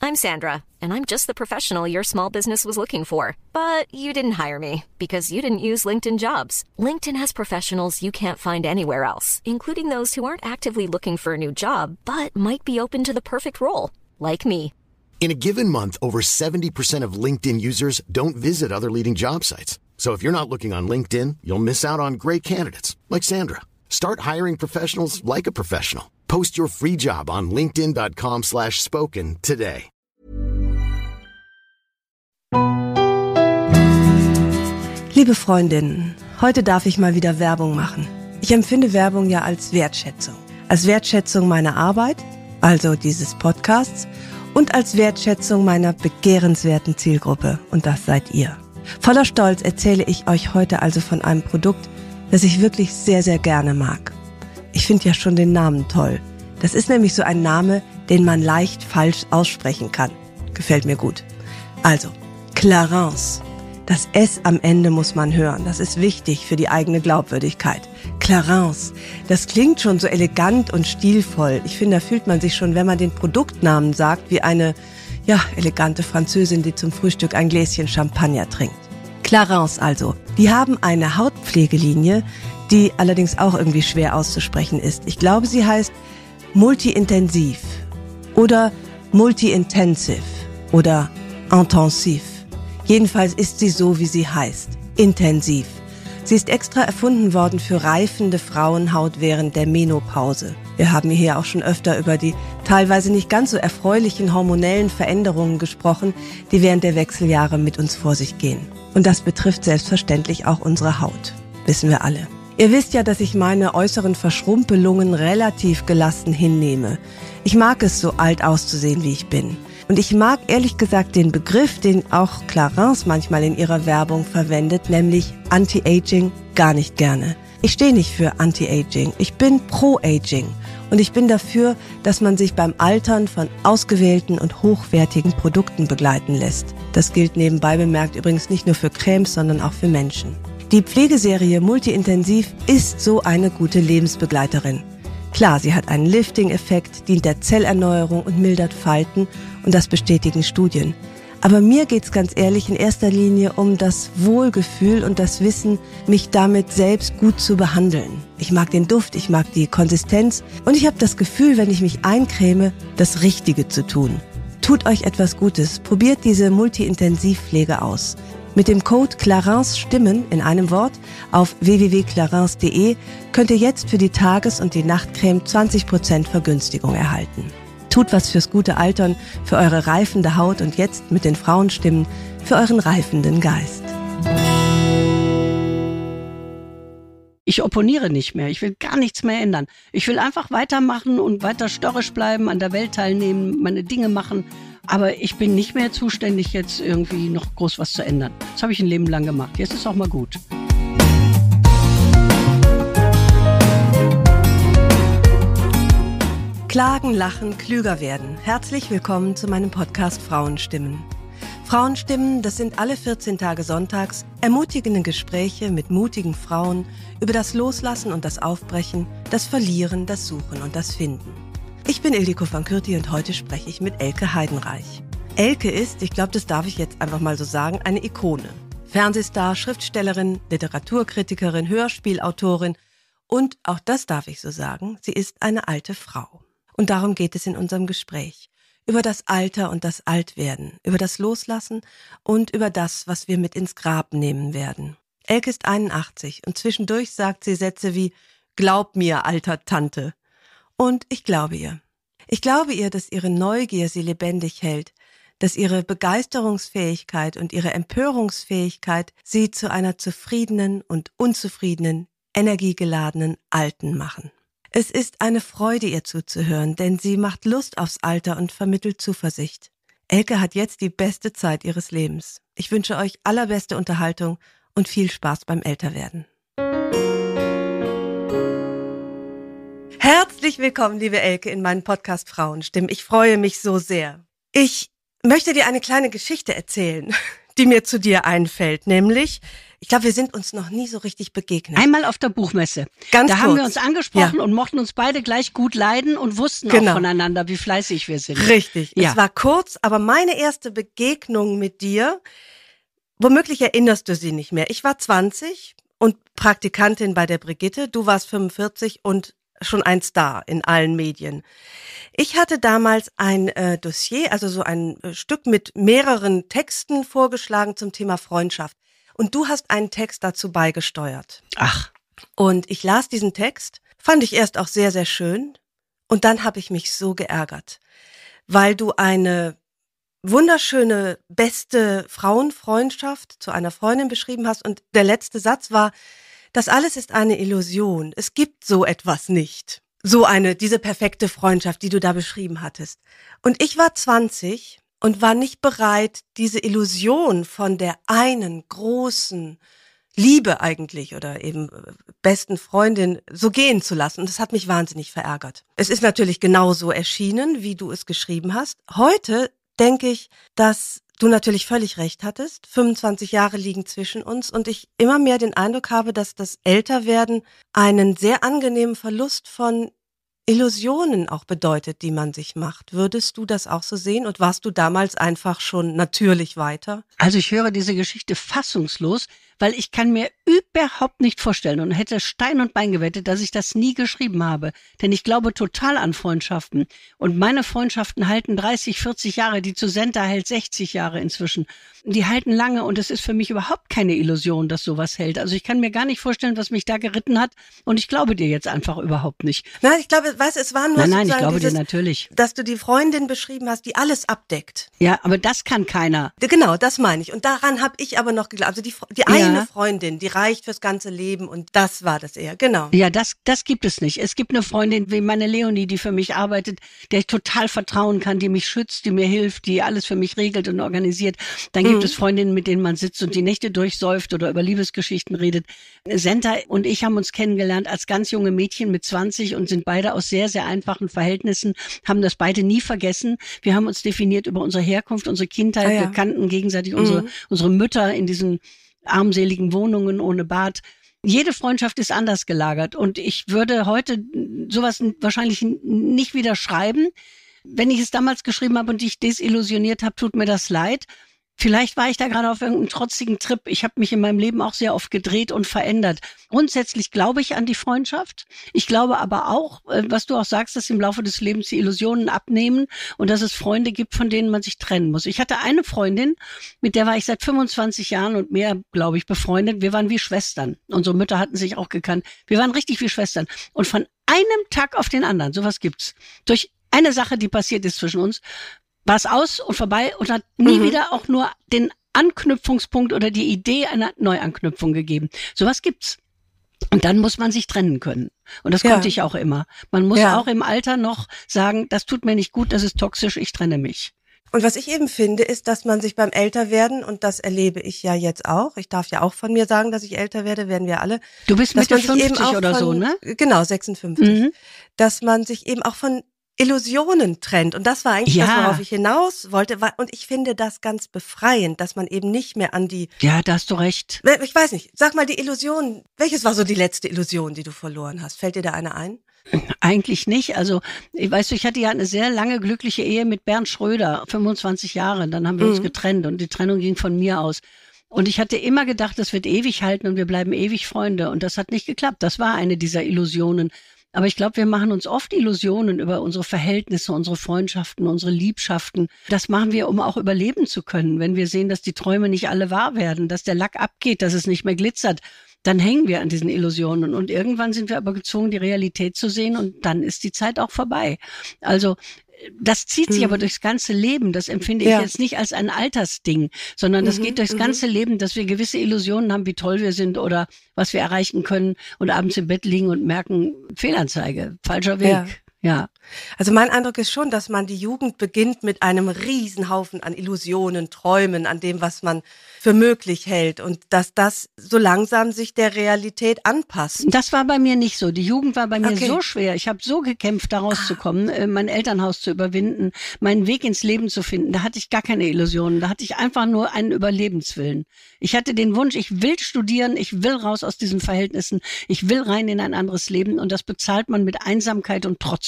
I'm Sandra, and I'm just the professional your small business was looking for. But you didn't hire me because you didn't use LinkedIn jobs. LinkedIn has professionals you can't find anywhere else, including those who aren't actively looking for a new job but might be open to the perfect role, like me. In a given month, over 70% of LinkedIn users don't visit other leading job sites. So if you're not looking on LinkedIn, you'll miss out on great candidates like Sandra. Start hiring professionals like a professional. Post your free job on linkedin.com slash spoken today. Liebe Freundinnen, heute darf ich mal wieder Werbung machen. Ich empfinde Werbung ja als Wertschätzung. Als Wertschätzung meiner Arbeit, also dieses Podcasts, und als Wertschätzung meiner begehrenswerten Zielgruppe. Und das seid ihr. Voller Stolz erzähle ich euch heute also von einem Produkt, das ich wirklich sehr, sehr gerne mag. Ich finde ja schon den Namen toll. Das ist nämlich so ein Name, den man leicht falsch aussprechen kann. Gefällt mir gut. Also, Clarence. Das S am Ende muss man hören. Das ist wichtig für die eigene Glaubwürdigkeit. Clarence. Das klingt schon so elegant und stilvoll. Ich finde, da fühlt man sich schon, wenn man den Produktnamen sagt, wie eine, ja, elegante Französin, die zum Frühstück ein Gläschen Champagner trinkt. Clarence also. Die haben eine Hautpflegelinie, die allerdings auch irgendwie schwer auszusprechen ist. Ich glaube, sie heißt Multi-Intensiv oder Multi-Intensive oder intensiv. Jedenfalls ist sie so, wie sie heißt. Intensiv. Sie ist extra erfunden worden für reifende Frauenhaut während der Menopause. Wir haben hier auch schon öfter über die teilweise nicht ganz so erfreulichen hormonellen Veränderungen gesprochen, die während der Wechseljahre mit uns vor sich gehen. Und das betrifft selbstverständlich auch unsere Haut. Wissen wir alle. Ihr wisst ja, dass ich meine äußeren Verschrumpelungen relativ gelassen hinnehme. Ich mag es, so alt auszusehen, wie ich bin. Und ich mag ehrlich gesagt den Begriff, den auch Clarence manchmal in ihrer Werbung verwendet, nämlich Anti-Aging, gar nicht gerne. Ich stehe nicht für Anti-Aging, ich bin Pro-Aging. Und ich bin dafür, dass man sich beim Altern von ausgewählten und hochwertigen Produkten begleiten lässt. Das gilt nebenbei bemerkt übrigens nicht nur für Cremes, sondern auch für Menschen. Die Pflegeserie Multiintensiv ist so eine gute Lebensbegleiterin. Klar, sie hat einen Lifting-Effekt, dient der Zellerneuerung und mildert Falten und das bestätigen Studien. Aber mir geht's ganz ehrlich in erster Linie um das Wohlgefühl und das Wissen, mich damit selbst gut zu behandeln. Ich mag den Duft, ich mag die Konsistenz und ich habe das Gefühl, wenn ich mich eincreme, das Richtige zu tun. Tut euch etwas Gutes, probiert diese Multi-Intensivpflege aus. Mit dem Code Clarins Stimmen in einem Wort auf www.clarins.de könnt ihr jetzt für die Tages- und die Nachtcreme 20% Vergünstigung erhalten. Tut was fürs gute Altern, für eure reifende Haut und jetzt mit den Frauenstimmen für euren reifenden Geist. Ich opponiere nicht mehr. Ich will gar nichts mehr ändern. Ich will einfach weitermachen und weiter störrisch bleiben, an der Welt teilnehmen, meine Dinge machen aber ich bin nicht mehr zuständig, jetzt irgendwie noch groß was zu ändern. Das habe ich ein Leben lang gemacht. Jetzt ist es auch mal gut. Klagen, lachen, klüger werden. Herzlich willkommen zu meinem Podcast Frauenstimmen. Frauenstimmen, das sind alle 14 Tage sonntags ermutigende Gespräche mit mutigen Frauen über das Loslassen und das Aufbrechen, das Verlieren, das Suchen und das Finden. Ich bin Ildiko van Kürti und heute spreche ich mit Elke Heidenreich. Elke ist, ich glaube, das darf ich jetzt einfach mal so sagen, eine Ikone. Fernsehstar, Schriftstellerin, Literaturkritikerin, Hörspielautorin und auch das darf ich so sagen, sie ist eine alte Frau. Und darum geht es in unserem Gespräch. Über das Alter und das Altwerden, über das Loslassen und über das, was wir mit ins Grab nehmen werden. Elke ist 81 und zwischendurch sagt sie Sätze wie Glaub mir, alter Tante und ich glaube ihr. Ich glaube ihr, dass ihre Neugier sie lebendig hält, dass ihre Begeisterungsfähigkeit und ihre Empörungsfähigkeit sie zu einer zufriedenen und unzufriedenen, energiegeladenen Alten machen. Es ist eine Freude, ihr zuzuhören, denn sie macht Lust aufs Alter und vermittelt Zuversicht. Elke hat jetzt die beste Zeit ihres Lebens. Ich wünsche euch allerbeste Unterhaltung und viel Spaß beim Älterwerden. Herzlich willkommen, liebe Elke, in meinem Podcast Frauenstimmen. Ich freue mich so sehr. Ich möchte dir eine kleine Geschichte erzählen, die mir zu dir einfällt, nämlich, ich glaube, wir sind uns noch nie so richtig begegnet. Einmal auf der Buchmesse. Ganz da kurz. haben wir uns angesprochen ja. und mochten uns beide gleich gut leiden und wussten genau. auch voneinander, wie fleißig wir sind. Richtig. Ja. Es war kurz, aber meine erste Begegnung mit dir, womöglich erinnerst du sie nicht mehr. Ich war 20 und Praktikantin bei der Brigitte, du warst 45 und schon ein Star in allen Medien. Ich hatte damals ein äh, Dossier, also so ein äh, Stück mit mehreren Texten vorgeschlagen zum Thema Freundschaft. Und du hast einen Text dazu beigesteuert. Ach. Und ich las diesen Text, fand ich erst auch sehr, sehr schön. Und dann habe ich mich so geärgert, weil du eine wunderschöne, beste Frauenfreundschaft zu einer Freundin beschrieben hast. Und der letzte Satz war, das alles ist eine Illusion. Es gibt so etwas nicht. So eine, diese perfekte Freundschaft, die du da beschrieben hattest. Und ich war 20 und war nicht bereit, diese Illusion von der einen großen Liebe eigentlich oder eben äh, besten Freundin so gehen zu lassen. Und das hat mich wahnsinnig verärgert. Es ist natürlich genauso erschienen, wie du es geschrieben hast. Heute denke ich, dass du natürlich völlig recht hattest. 25 Jahre liegen zwischen uns und ich immer mehr den Eindruck habe, dass das Älterwerden einen sehr angenehmen Verlust von Illusionen auch bedeutet, die man sich macht. Würdest du das auch so sehen und warst du damals einfach schon natürlich weiter? Also ich höre diese Geschichte fassungslos, weil ich kann mir überhaupt nicht vorstellen und hätte Stein und Bein gewettet, dass ich das nie geschrieben habe. Denn ich glaube total an Freundschaften. Und meine Freundschaften halten 30, 40 Jahre, die zu Senta hält 60 Jahre inzwischen. Die halten lange und es ist für mich überhaupt keine Illusion, dass sowas hält. Also ich kann mir gar nicht vorstellen, was mich da geritten hat und ich glaube dir jetzt einfach überhaupt nicht. Nein, ich glaube, was es war nur nein, nein, ich glaube dieses, dir natürlich. dass du die Freundin beschrieben hast, die alles abdeckt. Ja, aber das kann keiner. Genau, das meine ich. Und daran habe ich aber noch geglaubt. Also die, die ja eine Freundin, die reicht fürs ganze Leben und das war das eher, genau. Ja, das, das gibt es nicht. Es gibt eine Freundin wie meine Leonie, die für mich arbeitet, der ich total vertrauen kann, die mich schützt, die mir hilft, die alles für mich regelt und organisiert. Dann gibt mhm. es Freundinnen, mit denen man sitzt und die Nächte durchsäuft oder über Liebesgeschichten redet. Senta und ich haben uns kennengelernt als ganz junge Mädchen mit 20 und sind beide aus sehr, sehr einfachen Verhältnissen, haben das beide nie vergessen. Wir haben uns definiert über unsere Herkunft, unsere Kindheit, ah, ja. wir kannten gegenseitig mhm. unsere, unsere Mütter in diesen armseligen Wohnungen ohne Bad. Jede Freundschaft ist anders gelagert und ich würde heute sowas wahrscheinlich nicht wieder schreiben. Wenn ich es damals geschrieben habe und dich desillusioniert habe, tut mir das leid. Vielleicht war ich da gerade auf irgendeinem trotzigen Trip. Ich habe mich in meinem Leben auch sehr oft gedreht und verändert. Grundsätzlich glaube ich an die Freundschaft. Ich glaube aber auch, äh, was du auch sagst, dass im Laufe des Lebens die Illusionen abnehmen und dass es Freunde gibt, von denen man sich trennen muss. Ich hatte eine Freundin, mit der war ich seit 25 Jahren und mehr, glaube ich, befreundet. Wir waren wie Schwestern. Unsere Mütter hatten sich auch gekannt. Wir waren richtig wie Schwestern. Und von einem Tag auf den anderen, sowas gibt's. Durch eine Sache, die passiert ist zwischen uns, war es aus und vorbei und hat nie mhm. wieder auch nur den Anknüpfungspunkt oder die Idee einer Neuanknüpfung gegeben. Sowas gibt's. Und dann muss man sich trennen können. Und das ja. konnte ich auch immer. Man muss ja. auch im Alter noch sagen, das tut mir nicht gut, das ist toxisch, ich trenne mich. Und was ich eben finde, ist, dass man sich beim Älterwerden, und das erlebe ich ja jetzt auch, ich darf ja auch von mir sagen, dass ich älter werde, werden wir alle. Du bist Mitte 50 oder von, so, ne? Genau, 56. Mhm. Dass man sich eben auch von Illusionen trennt. Und das war eigentlich ja. das, worauf ich hinaus wollte. Und ich finde das ganz befreiend, dass man eben nicht mehr an die. Ja, da hast du recht. Ich weiß nicht. Sag mal die Illusion. Welches war so die letzte Illusion, die du verloren hast? Fällt dir da eine ein? Eigentlich nicht. Also, ich weiß, ich hatte ja eine sehr lange glückliche Ehe mit Bernd Schröder, 25 Jahre. Dann haben wir mhm. uns getrennt und die Trennung ging von mir aus. Und ich hatte immer gedacht, das wird ewig halten und wir bleiben ewig Freunde. Und das hat nicht geklappt. Das war eine dieser Illusionen. Aber ich glaube, wir machen uns oft Illusionen über unsere Verhältnisse, unsere Freundschaften, unsere Liebschaften. Das machen wir, um auch überleben zu können. Wenn wir sehen, dass die Träume nicht alle wahr werden, dass der Lack abgeht, dass es nicht mehr glitzert, dann hängen wir an diesen Illusionen und irgendwann sind wir aber gezwungen, die Realität zu sehen und dann ist die Zeit auch vorbei. Also das zieht sich mhm. aber durchs ganze Leben. Das empfinde ja. ich jetzt nicht als ein Altersding, sondern das mhm. geht durchs mhm. ganze Leben, dass wir gewisse Illusionen haben, wie toll wir sind oder was wir erreichen können und abends im Bett liegen und merken, Fehlanzeige, falscher Weg. Ja ja. Also mein Eindruck ist schon, dass man die Jugend beginnt mit einem Riesenhaufen an Illusionen, Träumen, an dem, was man für möglich hält und dass das so langsam sich der Realität anpasst. Das war bei mir nicht so. Die Jugend war bei mir okay. so schwer. Ich habe so gekämpft, da rauszukommen, ah. Äh, mein Elternhaus zu überwinden, meinen Weg ins Leben zu finden. Da hatte ich gar keine Illusionen. Da hatte ich einfach nur einen Überlebenswillen. Ich hatte den Wunsch, ich will studieren, ich will raus aus diesen Verhältnissen, ich will rein in ein anderes Leben und das bezahlt man mit Einsamkeit und Trotz.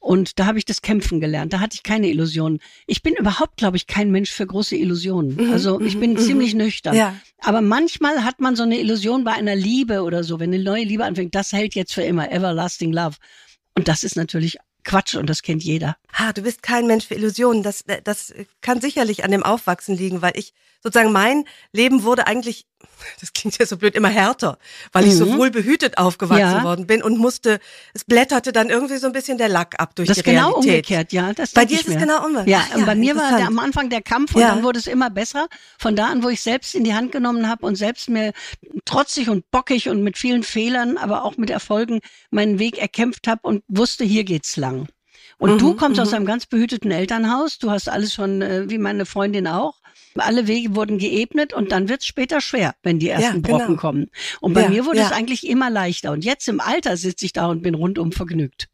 Und da habe ich das Kämpfen gelernt. Da hatte ich keine Illusionen. Ich bin überhaupt, glaube ich, kein Mensch für große Illusionen. Mhm, also ich mhm, bin mhm. ziemlich nüchtern. Ja. Aber manchmal hat man so eine Illusion bei einer Liebe oder so, wenn eine neue Liebe anfängt, das hält jetzt für immer, everlasting love. Und das ist natürlich Quatsch und das kennt jeder ha, du bist kein Mensch für Illusionen, das, äh, das kann sicherlich an dem Aufwachsen liegen, weil ich sozusagen mein Leben wurde eigentlich, das klingt ja so blöd, immer härter, weil mhm. ich so mhm. wohl behütet aufgewachsen ja. worden bin und musste, es blätterte dann irgendwie so ein bisschen der Lack ab durch das die genau Realität. Das genau umgekehrt, ja. Das bei dir ist es genau umgekehrt. Ja, ja, bei mir war der, am Anfang der Kampf und ja. dann wurde es immer besser. Von da an, wo ich selbst in die Hand genommen habe und selbst mir trotzig und bockig und mit vielen Fehlern, aber auch mit Erfolgen meinen Weg erkämpft habe und wusste, hier geht's lang. Und mhm, du kommst aus mhm. einem ganz behüteten Elternhaus, du hast alles schon, äh, wie meine Freundin auch. Alle Wege wurden geebnet und dann wird es später schwer, wenn die ersten ja, Brocken genau. kommen. Und bei ja, mir wurde ja. es eigentlich immer leichter. Und jetzt im Alter sitze ich da und bin rundum vergnügt.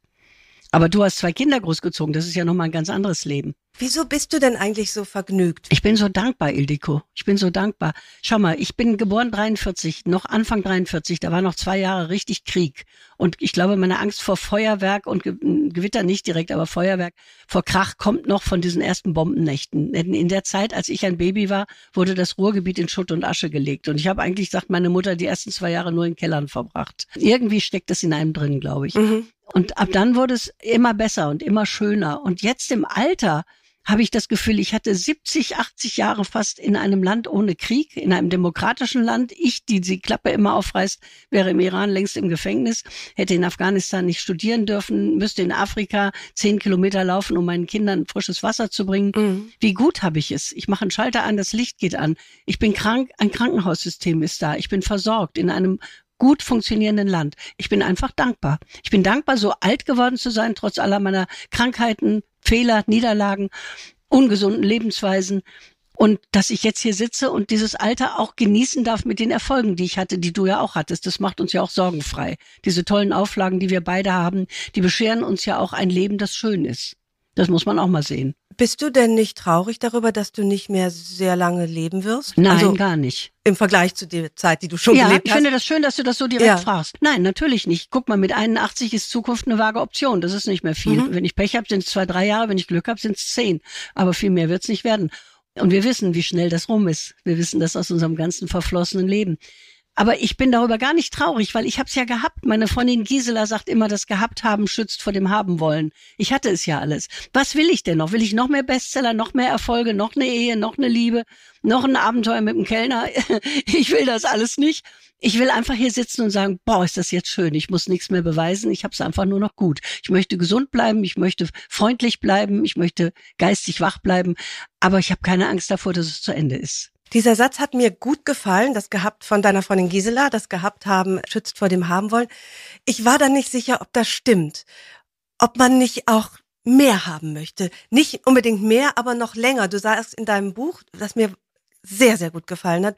Aber du hast zwei Kinder großgezogen, das ist ja nochmal ein ganz anderes Leben. Wieso bist du denn eigentlich so vergnügt? Ich bin so dankbar, Ildiko. Ich bin so dankbar. Schau mal, ich bin geboren 43, noch Anfang 43, da war noch zwei Jahre richtig Krieg. Und ich glaube, meine Angst vor Feuerwerk und hm, Gewitter nicht direkt, aber Feuerwerk, vor Krach kommt noch von diesen ersten Bombennächten. in der Zeit, als ich ein Baby war, wurde das Ruhrgebiet in Schutt und Asche gelegt. Und ich habe eigentlich, sagt meine Mutter, die ersten zwei Jahre nur in Kellern verbracht. Irgendwie steckt das in einem drin, glaube ich. Mhm. Und ab dann wurde es immer besser und immer schöner. Und jetzt im Alter habe ich das Gefühl, ich hatte 70, 80 Jahre fast in einem Land ohne Krieg, in einem demokratischen Land. Ich, die die Klappe immer aufreißt, wäre im Iran längst im Gefängnis, hätte in Afghanistan nicht studieren dürfen, müsste in Afrika zehn Kilometer laufen, um meinen Kindern frisches Wasser zu bringen. Mhm. Wie gut habe ich es? Ich mache einen Schalter an, das Licht geht an. Ich bin krank, ein Krankenhaussystem ist da. Ich bin versorgt in einem gut funktionierenden Land. Ich bin einfach dankbar. Ich bin dankbar, so alt geworden zu sein, trotz aller meiner Krankheiten, Fehler, Niederlagen, ungesunden Lebensweisen. Und dass ich jetzt hier sitze und dieses Alter auch genießen darf mit den Erfolgen, die ich hatte, die du ja auch hattest. Das macht uns ja auch sorgenfrei. Diese tollen Auflagen, die wir beide haben, die bescheren uns ja auch ein Leben, das schön ist. Das muss man auch mal sehen. Bist du denn nicht traurig darüber, dass du nicht mehr sehr lange leben wirst? Nein, also, gar nicht. Im Vergleich zu der Zeit, die du schon ja, gelebt hast? Ja, ich finde das schön, dass du das so direkt ja. fragst. Nein, natürlich nicht. Guck mal, mit 81 ist Zukunft eine vage Option. Das ist nicht mehr viel. Mhm. Wenn ich Pech habe, sind es zwei, drei Jahre. Wenn ich Glück habe, sind es zehn. Aber viel mehr wird es nicht werden. Und wir wissen, wie schnell das rum ist. Wir wissen das aus unserem ganzen verflossenen Leben. Aber ich bin darüber gar nicht traurig, weil ich habe es ja gehabt. Meine Freundin Gisela sagt immer, das gehabt haben schützt vor dem haben wollen. Ich hatte es ja alles. Was will ich denn noch? Will ich noch mehr Bestseller, noch mehr Erfolge, noch eine Ehe, noch eine Liebe, noch ein Abenteuer mit dem Kellner? ich will das alles nicht. Ich will einfach hier sitzen und sagen, boah, ist das jetzt schön. Ich muss nichts mehr beweisen. Ich habe es einfach nur noch gut. Ich möchte gesund bleiben. Ich möchte freundlich bleiben. Ich möchte geistig wach bleiben. Aber ich habe keine Angst davor, dass es zu Ende ist. Dieser Satz hat mir gut gefallen, das gehabt von deiner Freundin Gisela, das gehabt haben, schützt vor dem haben wollen. Ich war da nicht sicher, ob das stimmt. Ob man nicht auch mehr haben möchte. Nicht unbedingt mehr, aber noch länger. Du sagst in deinem Buch, das mir sehr, sehr gut gefallen hat,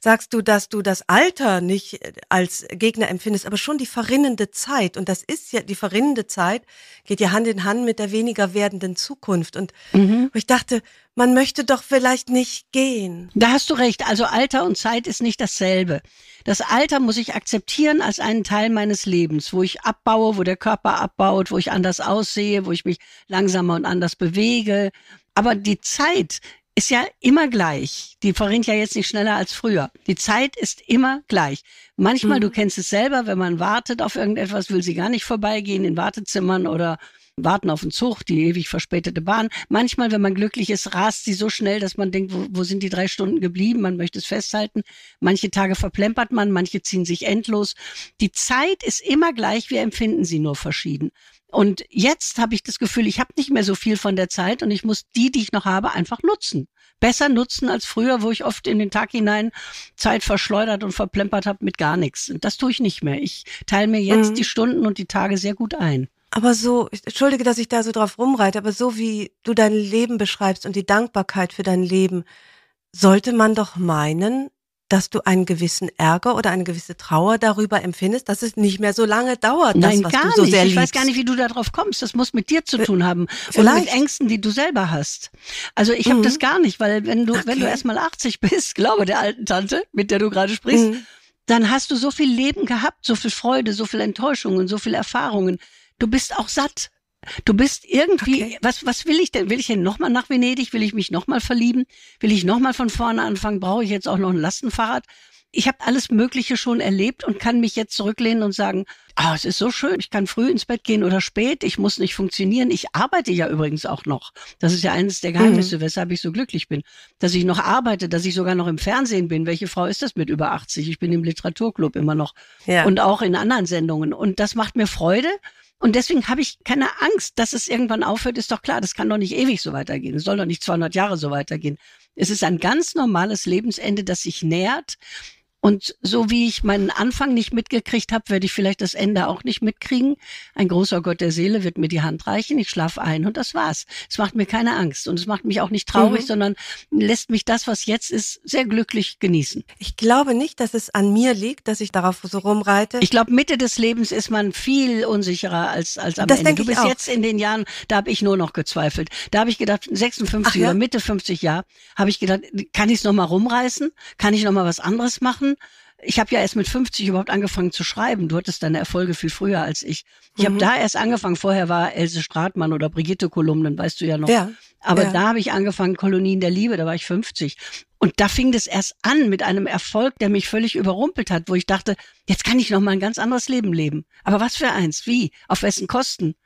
sagst du, dass du das Alter nicht äh, als Gegner empfindest, aber schon die verrinnende Zeit. Und das ist ja, die verrinnende Zeit geht ja Hand in Hand mit der weniger werdenden Zukunft. Und mhm. ich dachte, man möchte doch vielleicht nicht gehen. Da hast du recht. Also Alter und Zeit ist nicht dasselbe. Das Alter muss ich akzeptieren als einen Teil meines Lebens, wo ich abbaue, wo der Körper abbaut, wo ich anders aussehe, wo ich mich langsamer und anders bewege. Aber die Zeit, ist ja immer gleich. Die verrinnt ja jetzt nicht schneller als früher. Die Zeit ist immer gleich. Manchmal, mhm. du kennst es selber, wenn man wartet auf irgendetwas, will sie gar nicht vorbeigehen in Wartezimmern oder warten auf den Zug, die ewig verspätete Bahn. Manchmal, wenn man glücklich ist, rast sie so schnell, dass man denkt, wo, wo sind die drei Stunden geblieben? Man möchte es festhalten. Manche Tage verplempert man, manche ziehen sich endlos. Die Zeit ist immer gleich, wir empfinden sie nur verschieden. Und jetzt habe ich das Gefühl, ich habe nicht mehr so viel von der Zeit und ich muss die, die ich noch habe, einfach nutzen. Besser nutzen als früher, wo ich oft in den Tag hinein Zeit verschleudert und verplempert habe mit gar nichts. Und das tue ich nicht mehr. Ich teile mir jetzt mhm. die Stunden und die Tage sehr gut ein. Aber so, ich entschuldige, dass ich da so drauf rumreite, aber so wie du dein Leben beschreibst und die Dankbarkeit für dein Leben, sollte man doch meinen, dass du einen gewissen Ärger oder eine gewisse Trauer darüber empfindest, dass es nicht mehr so lange dauert, Nein, das, was gar du so nicht. sehr liebst. Ich weiß gar nicht, wie du darauf kommst. Das muss mit dir zu äh, tun haben Vielleicht. und mit Ängsten, die du selber hast. Also ich mhm. das gar nicht, weil wenn du okay. wenn du erstmal 80 bist, glaube der alten Tante, mit der du gerade sprichst, mhm. dann hast du so viel Leben gehabt, so viel Freude, so viel Enttäuschungen, so viel Erfahrungen. Du bist auch satt Du bist irgendwie, okay. was, was will ich denn? Will ich denn nochmal nach Venedig? Will ich mich nochmal verlieben? Will ich nochmal von vorne anfangen? Brauche ich jetzt auch noch ein Lastenfahrrad? Ich habe alles Mögliche schon erlebt und kann mich jetzt zurücklehnen und sagen, ah, oh, es ist so schön, ich kann früh ins Bett gehen oder spät, ich muss nicht funktionieren. Ich arbeite ja übrigens auch noch. Das ist ja eines der Geheimnisse, mhm. weshalb ich so glücklich bin. Dass ich noch arbeite, dass ich sogar noch im Fernsehen bin. Welche Frau ist das mit über 80? Ich bin im Literaturclub immer noch ja. und auch in anderen Sendungen. Und das macht mir Freude. Und deswegen habe ich keine Angst, dass es irgendwann aufhört, ist doch klar. Das kann doch nicht ewig so weitergehen. Es soll doch nicht 200 Jahre so weitergehen. Es ist ein ganz normales Lebensende, das sich nähert und so wie ich meinen Anfang nicht mitgekriegt habe, werde ich vielleicht das Ende auch nicht mitkriegen. Ein großer Gott der Seele wird mir die Hand reichen, ich schlafe ein und das war's. Es macht mir keine Angst und es macht mich auch nicht traurig, mhm. sondern lässt mich das, was jetzt ist, sehr glücklich genießen. Ich glaube nicht, dass es an mir liegt, dass ich darauf so rumreite. Ich glaube, Mitte des Lebens ist man viel unsicherer als, als am das Ende. Du bist auch. jetzt in den Jahren, da habe ich nur noch gezweifelt. Da habe ich gedacht, 56 Ach, ja? oder Mitte 50 Jahre, habe ich gedacht, kann ich es nochmal rumreißen? Kann ich nochmal was anderes machen? Sachen. Ich habe ja erst mit 50 überhaupt angefangen zu schreiben. Du hattest deine Erfolge viel früher als ich. Ich mhm. habe da erst angefangen. Vorher war Else Stratmann oder Brigitte Kolumnen, weißt du ja noch. Ja. Aber ja. da habe ich angefangen, Kolonien der Liebe, da war ich 50. Und da fing das erst an mit einem Erfolg, der mich völlig überrumpelt hat, wo ich dachte, jetzt kann ich noch mal ein ganz anderes Leben leben. Aber was für eins? Wie? Auf wessen Kosten?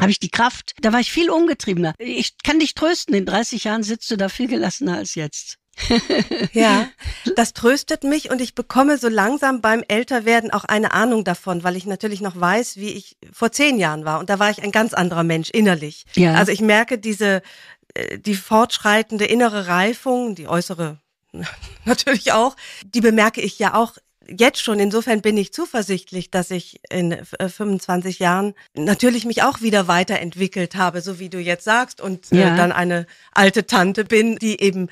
Habe ich die Kraft? Da war ich viel umgetriebener. Ich kann dich trösten, in 30 Jahren sitzt du da viel gelassener als jetzt ja, das tröstet mich und ich bekomme so langsam beim Älterwerden auch eine Ahnung davon, weil ich natürlich noch weiß, wie ich vor zehn Jahren war. Und da war ich ein ganz anderer Mensch innerlich. Ja. Also ich merke diese, äh, die fortschreitende innere Reifung, die äußere natürlich auch, die bemerke ich ja auch jetzt schon. Insofern bin ich zuversichtlich, dass ich in 25 äh, Jahren natürlich mich auch wieder weiterentwickelt habe, so wie du jetzt sagst, und äh, ja. dann eine alte Tante bin, die eben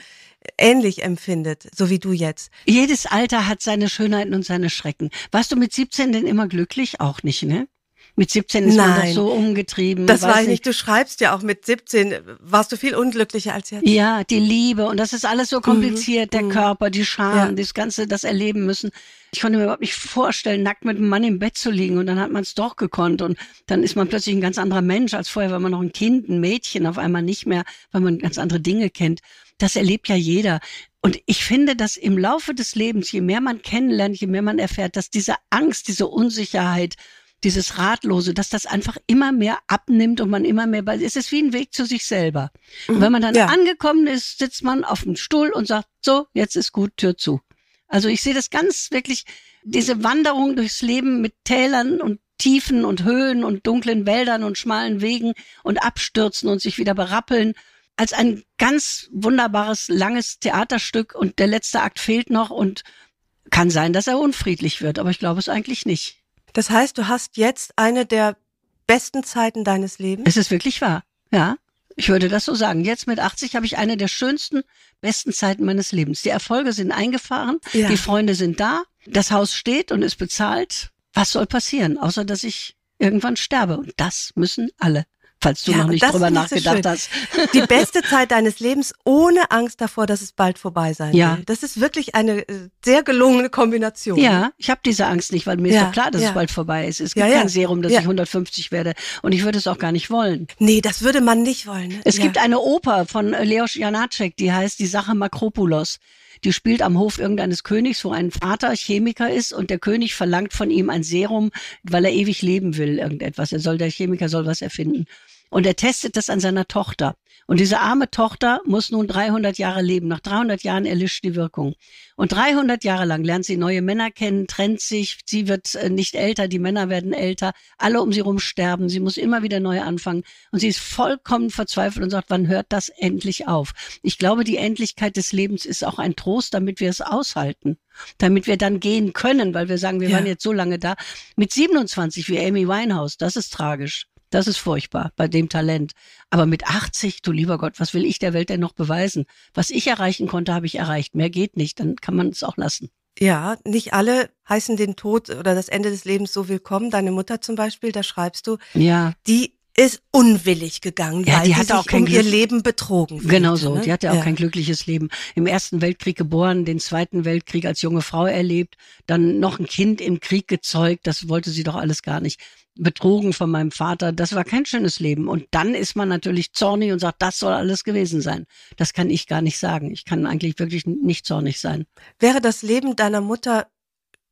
ähnlich empfindet, so wie du jetzt. Jedes Alter hat seine Schönheiten und seine Schrecken. Warst du mit 17 denn immer glücklich? Auch nicht, ne? Mit 17 ist Nein, man doch so umgetrieben. Das weiß ich nicht. Du schreibst ja auch mit 17 warst du viel unglücklicher als jetzt. Ja, die Liebe und das ist alles so mhm. kompliziert. Mhm. Der Körper, die Scham, ja. das Ganze, das erleben müssen. Ich konnte mir überhaupt nicht vorstellen, nackt mit einem Mann im Bett zu liegen und dann hat man es doch gekonnt und dann ist man plötzlich ein ganz anderer Mensch als vorher, weil man noch ein Kind, ein Mädchen auf einmal nicht mehr, weil man ganz andere Dinge kennt. Das erlebt ja jeder. Und ich finde, dass im Laufe des Lebens, je mehr man kennenlernt, je mehr man erfährt, dass diese Angst, diese Unsicherheit, dieses Ratlose, dass das einfach immer mehr abnimmt und man immer mehr bei, es ist wie ein Weg zu sich selber. Und wenn mhm. man dann ja. angekommen ist, sitzt man auf dem Stuhl und sagt, so, jetzt ist gut, Tür zu. Also ich sehe das ganz wirklich, diese Wanderung durchs Leben mit Tälern und Tiefen und Höhen und dunklen Wäldern und schmalen Wegen und Abstürzen und sich wieder berappeln als ein ganz wunderbares, langes Theaterstück und der letzte Akt fehlt noch und kann sein, dass er unfriedlich wird, aber ich glaube es eigentlich nicht. Das heißt, du hast jetzt eine der besten Zeiten deines Lebens? Es ist wirklich wahr, ja. Ich würde das so sagen. Jetzt mit 80 habe ich eine der schönsten, besten Zeiten meines Lebens. Die Erfolge sind eingefahren, ja. die Freunde sind da, das Haus steht und ist bezahlt. Was soll passieren, außer dass ich irgendwann sterbe? Und das müssen alle falls du ja, noch nicht drüber nachgedacht so hast. Die beste Zeit deines Lebens ohne Angst davor, dass es bald vorbei sein ja. Will. Das ist wirklich eine äh, sehr gelungene Kombination. Ja, ich habe diese Angst nicht, weil mir ja, ist doch klar, dass ja. es bald vorbei ist. Es gibt kein Serum, dass ich 150 werde und ich würde es auch gar nicht wollen. Nee, das würde man nicht wollen. Ne? Es gibt eine Oper von äh, Leos Janacek, die heißt Die Sache Makropoulos. Die spielt am Hof irgendeines Königs, wo ein Vater Chemiker ist und der König verlangt von ihm ein Serum, weil er ewig leben will, irgendetwas. Er soll, der Chemiker soll was erfinden. Und er testet das an seiner Tochter. Und diese arme Tochter muss nun 300 Jahre leben. Nach 300 Jahren erlischt die Wirkung. Und 300 Jahre lang lernt sie neue Männer kennen, trennt sich, sie wird äh, nicht älter, die Männer werden älter, alle um sie rum sterben, sie muss immer wieder neu anfangen. Und sie ist vollkommen verzweifelt und sagt, wann hört das endlich auf? Ich glaube, die Endlichkeit des Lebens ist auch ein Trost, damit wir es aushalten damit wir dann gehen können, weil wir sagen, wir ja. waren jetzt so lange da. Mit 27 wie Amy Winehouse, das ist tragisch. Das ist furchtbar bei dem Talent. Aber mit 80, du lieber Gott, was will ich der Welt denn noch beweisen? Was ich erreichen konnte, habe ich erreicht. Mehr geht nicht. Dann kann man es auch lassen. Ja, nicht alle heißen den Tod oder das Ende des Lebens so willkommen. Deine Mutter zum Beispiel, da schreibst du. Ja. Die ist unwillig gegangen, ja, weil die hat auch kein um ihr Leben betrogen. Fühlte, genau so, ne? die hatte auch ja. kein glückliches Leben. Im Ersten Weltkrieg geboren, den Zweiten Weltkrieg als junge Frau erlebt, dann noch ein Kind im Krieg gezeugt, das wollte sie doch alles gar nicht betrogen von meinem Vater. Das war kein schönes Leben. Und dann ist man natürlich zornig und sagt, das soll alles gewesen sein. Das kann ich gar nicht sagen. Ich kann eigentlich wirklich nicht zornig sein. Wäre das Leben deiner Mutter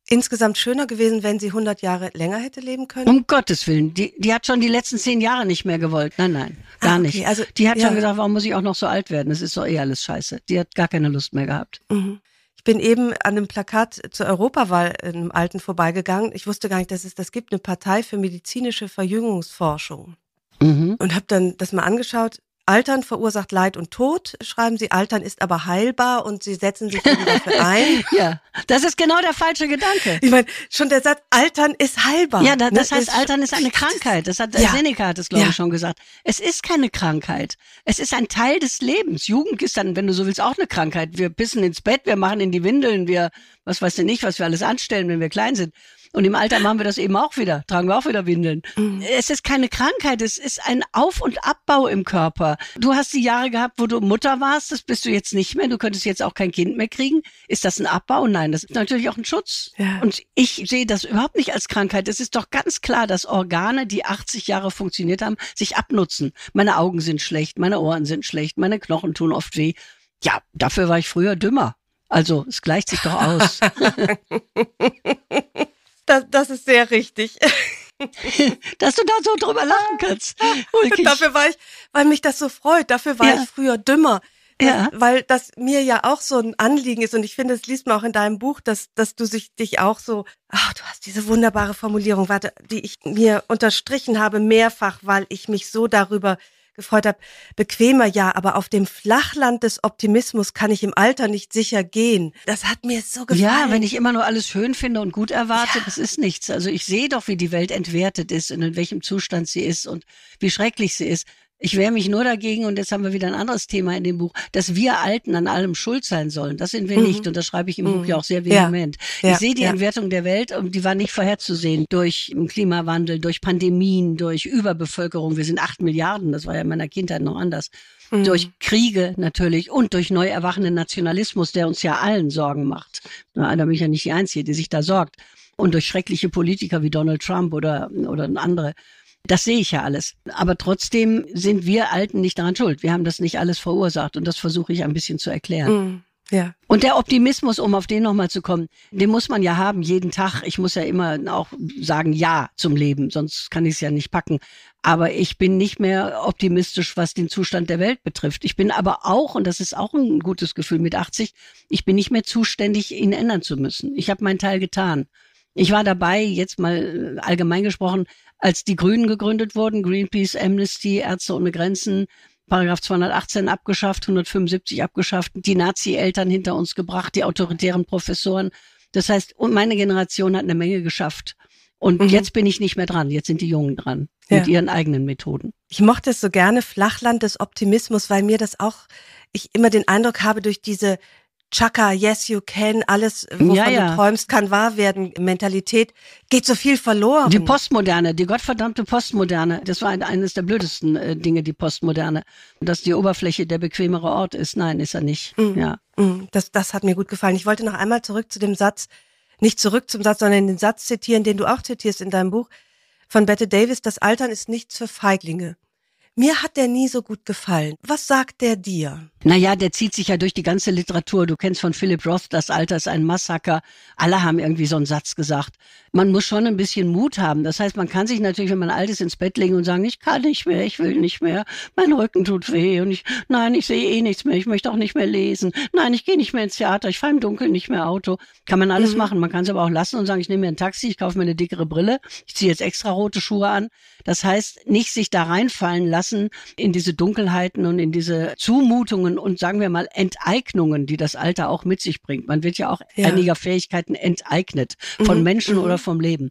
insgesamt schöner gewesen, wenn sie 100 Jahre länger hätte leben können? Um Gottes Willen. Die, die hat schon die letzten zehn Jahre nicht mehr gewollt. Nein, nein, ah, gar ah, okay. nicht. Also, die hat ja. schon gesagt, warum muss ich auch noch so alt werden? Das ist doch eh alles scheiße. Die hat gar keine Lust mehr gehabt. Mhm. Ich bin eben an einem Plakat zur Europawahl in einem Alten vorbeigegangen. Ich wusste gar nicht, dass es das gibt, eine Partei für medizinische Verjüngungsforschung. Mhm. Und habe dann das mal angeschaut Altern verursacht Leid und Tod, schreiben Sie. Altern ist aber heilbar und Sie setzen sich dafür ein. ja, das ist genau der falsche Gedanke. Ich meine, schon der Satz, Altern ist heilbar. Ja, da, das ne? heißt, ist Altern ist eine Krankheit. Das hat ja. Seneca hat es, glaube ich, schon gesagt. Es ist keine Krankheit. Es ist ein Teil des Lebens. Jugend ist dann, wenn du so willst, auch eine Krankheit. Wir pissen ins Bett, wir machen in die Windeln, wir, was weiß ich nicht, was wir alles anstellen, wenn wir klein sind. Und im Alter machen wir das eben auch wieder, tragen wir auch wieder Windeln. Mhm. Es ist keine Krankheit, es ist ein Auf- und Abbau im Körper. Du hast die Jahre gehabt, wo du Mutter warst, das bist du jetzt nicht mehr, du könntest jetzt auch kein Kind mehr kriegen. Ist das ein Abbau? Nein, das ist natürlich auch ein Schutz. Ja. Und ich sehe das überhaupt nicht als Krankheit. Es ist doch ganz klar, dass Organe, die 80 Jahre funktioniert haben, sich abnutzen. Meine Augen sind schlecht, meine Ohren sind schlecht, meine Knochen tun oft weh. Ja, dafür war ich früher dümmer. Also es gleicht sich doch aus. Das, das ist sehr richtig. Dass du da so drüber lachen kannst. Ulkig. Dafür war ich, weil mich das so freut. Dafür war ja. ich früher dümmer. Ja. Weil das mir ja auch so ein Anliegen ist und ich finde, es liest man auch in deinem Buch, dass, dass du sich, dich auch so, ach, du hast diese wunderbare Formulierung, warte, die ich mir unterstrichen habe mehrfach, weil ich mich so darüber gefreut habe, bequemer ja, aber auf dem Flachland des Optimismus kann ich im Alter nicht sicher gehen. Das hat mir so gefallen. Ja, wenn ich immer nur alles schön finde und gut erwarte, ja. das ist nichts. Also ich sehe doch, wie die Welt entwertet ist und in welchem Zustand sie ist und wie schrecklich sie ist. Ich wehre mich nur dagegen, und jetzt haben wir wieder ein anderes Thema in dem Buch, dass wir Alten an allem schuld sein sollen. Das sind wir mhm. nicht, und das schreibe ich im mhm. Buch ja auch sehr vehement. Ja. Ja. Ich sehe die ja. Entwertung der Welt, und die war nicht vorherzusehen durch Klimawandel, durch Pandemien, durch Überbevölkerung. Wir sind acht Milliarden, das war ja in meiner Kindheit noch anders. Mhm. Durch Kriege natürlich und durch neu erwachenden Nationalismus, der uns ja allen Sorgen macht. Na, da bin ich ja nicht die Einzige, die sich da sorgt. Und durch schreckliche Politiker wie Donald Trump oder, oder andere. Das sehe ich ja alles. Aber trotzdem sind wir Alten nicht daran schuld. Wir haben das nicht alles verursacht und das versuche ich ein bisschen zu erklären. Mm, ja. Und der Optimismus, um auf den nochmal zu kommen, den muss man ja haben jeden Tag. Ich muss ja immer auch sagen Ja zum Leben, sonst kann ich es ja nicht packen. Aber ich bin nicht mehr optimistisch, was den Zustand der Welt betrifft. Ich bin aber auch, und das ist auch ein gutes Gefühl mit 80, ich bin nicht mehr zuständig, ihn ändern zu müssen. Ich habe meinen Teil getan. Ich war dabei, jetzt mal äh, allgemein gesprochen, als die Grünen gegründet wurden, Greenpeace, Amnesty, Ärzte ohne Grenzen, Paragraph 218 abgeschafft, 175 abgeschafft, die Nazi-Eltern hinter uns gebracht, die autoritären Professoren. Das heißt, meine Generation hat eine Menge geschafft. Und mhm. jetzt bin ich nicht mehr dran, jetzt sind die Jungen dran ja. mit ihren eigenen Methoden. Ich mochte es so gerne, Flachland des Optimismus, weil mir das auch, ich immer den Eindruck habe, durch diese Chaka, Yes You Can, alles, wovon ja, ja. du träumst, kann wahr werden, Mentalität, geht so viel verloren. Die Postmoderne, die gottverdammte Postmoderne, das war eines der blödesten äh, Dinge, die Postmoderne, dass die Oberfläche der bequemere Ort ist. Nein, ist er nicht. Mm. Ja. Mm. Das, das hat mir gut gefallen. Ich wollte noch einmal zurück zu dem Satz, nicht zurück zum Satz, sondern den Satz zitieren, den du auch zitierst in deinem Buch von Bette Davis, das Altern ist nichts für Feiglinge. Mir hat der nie so gut gefallen. Was sagt der dir? Naja, der zieht sich ja durch die ganze Literatur. Du kennst von Philip Roth, das Alter ist ein Massaker. Alle haben irgendwie so einen Satz gesagt. Man muss schon ein bisschen Mut haben. Das heißt, man kann sich natürlich, wenn man alt ist, ins Bett legen und sagen, ich kann nicht mehr, ich will nicht mehr, mein Rücken tut weh und ich, nein, ich sehe eh nichts mehr, ich möchte auch nicht mehr lesen. Nein, ich gehe nicht mehr ins Theater, ich fahre im Dunkeln nicht mehr Auto. Kann man alles mhm. machen. Man kann es aber auch lassen und sagen, ich nehme mir ein Taxi, ich kaufe mir eine dickere Brille, ich ziehe jetzt extra rote Schuhe an. Das heißt, nicht sich da reinfallen lassen lassen in diese Dunkelheiten und in diese Zumutungen und sagen wir mal Enteignungen, die das Alter auch mit sich bringt. Man wird ja auch ja. einiger Fähigkeiten enteignet von mhm. Menschen mhm. oder vom Leben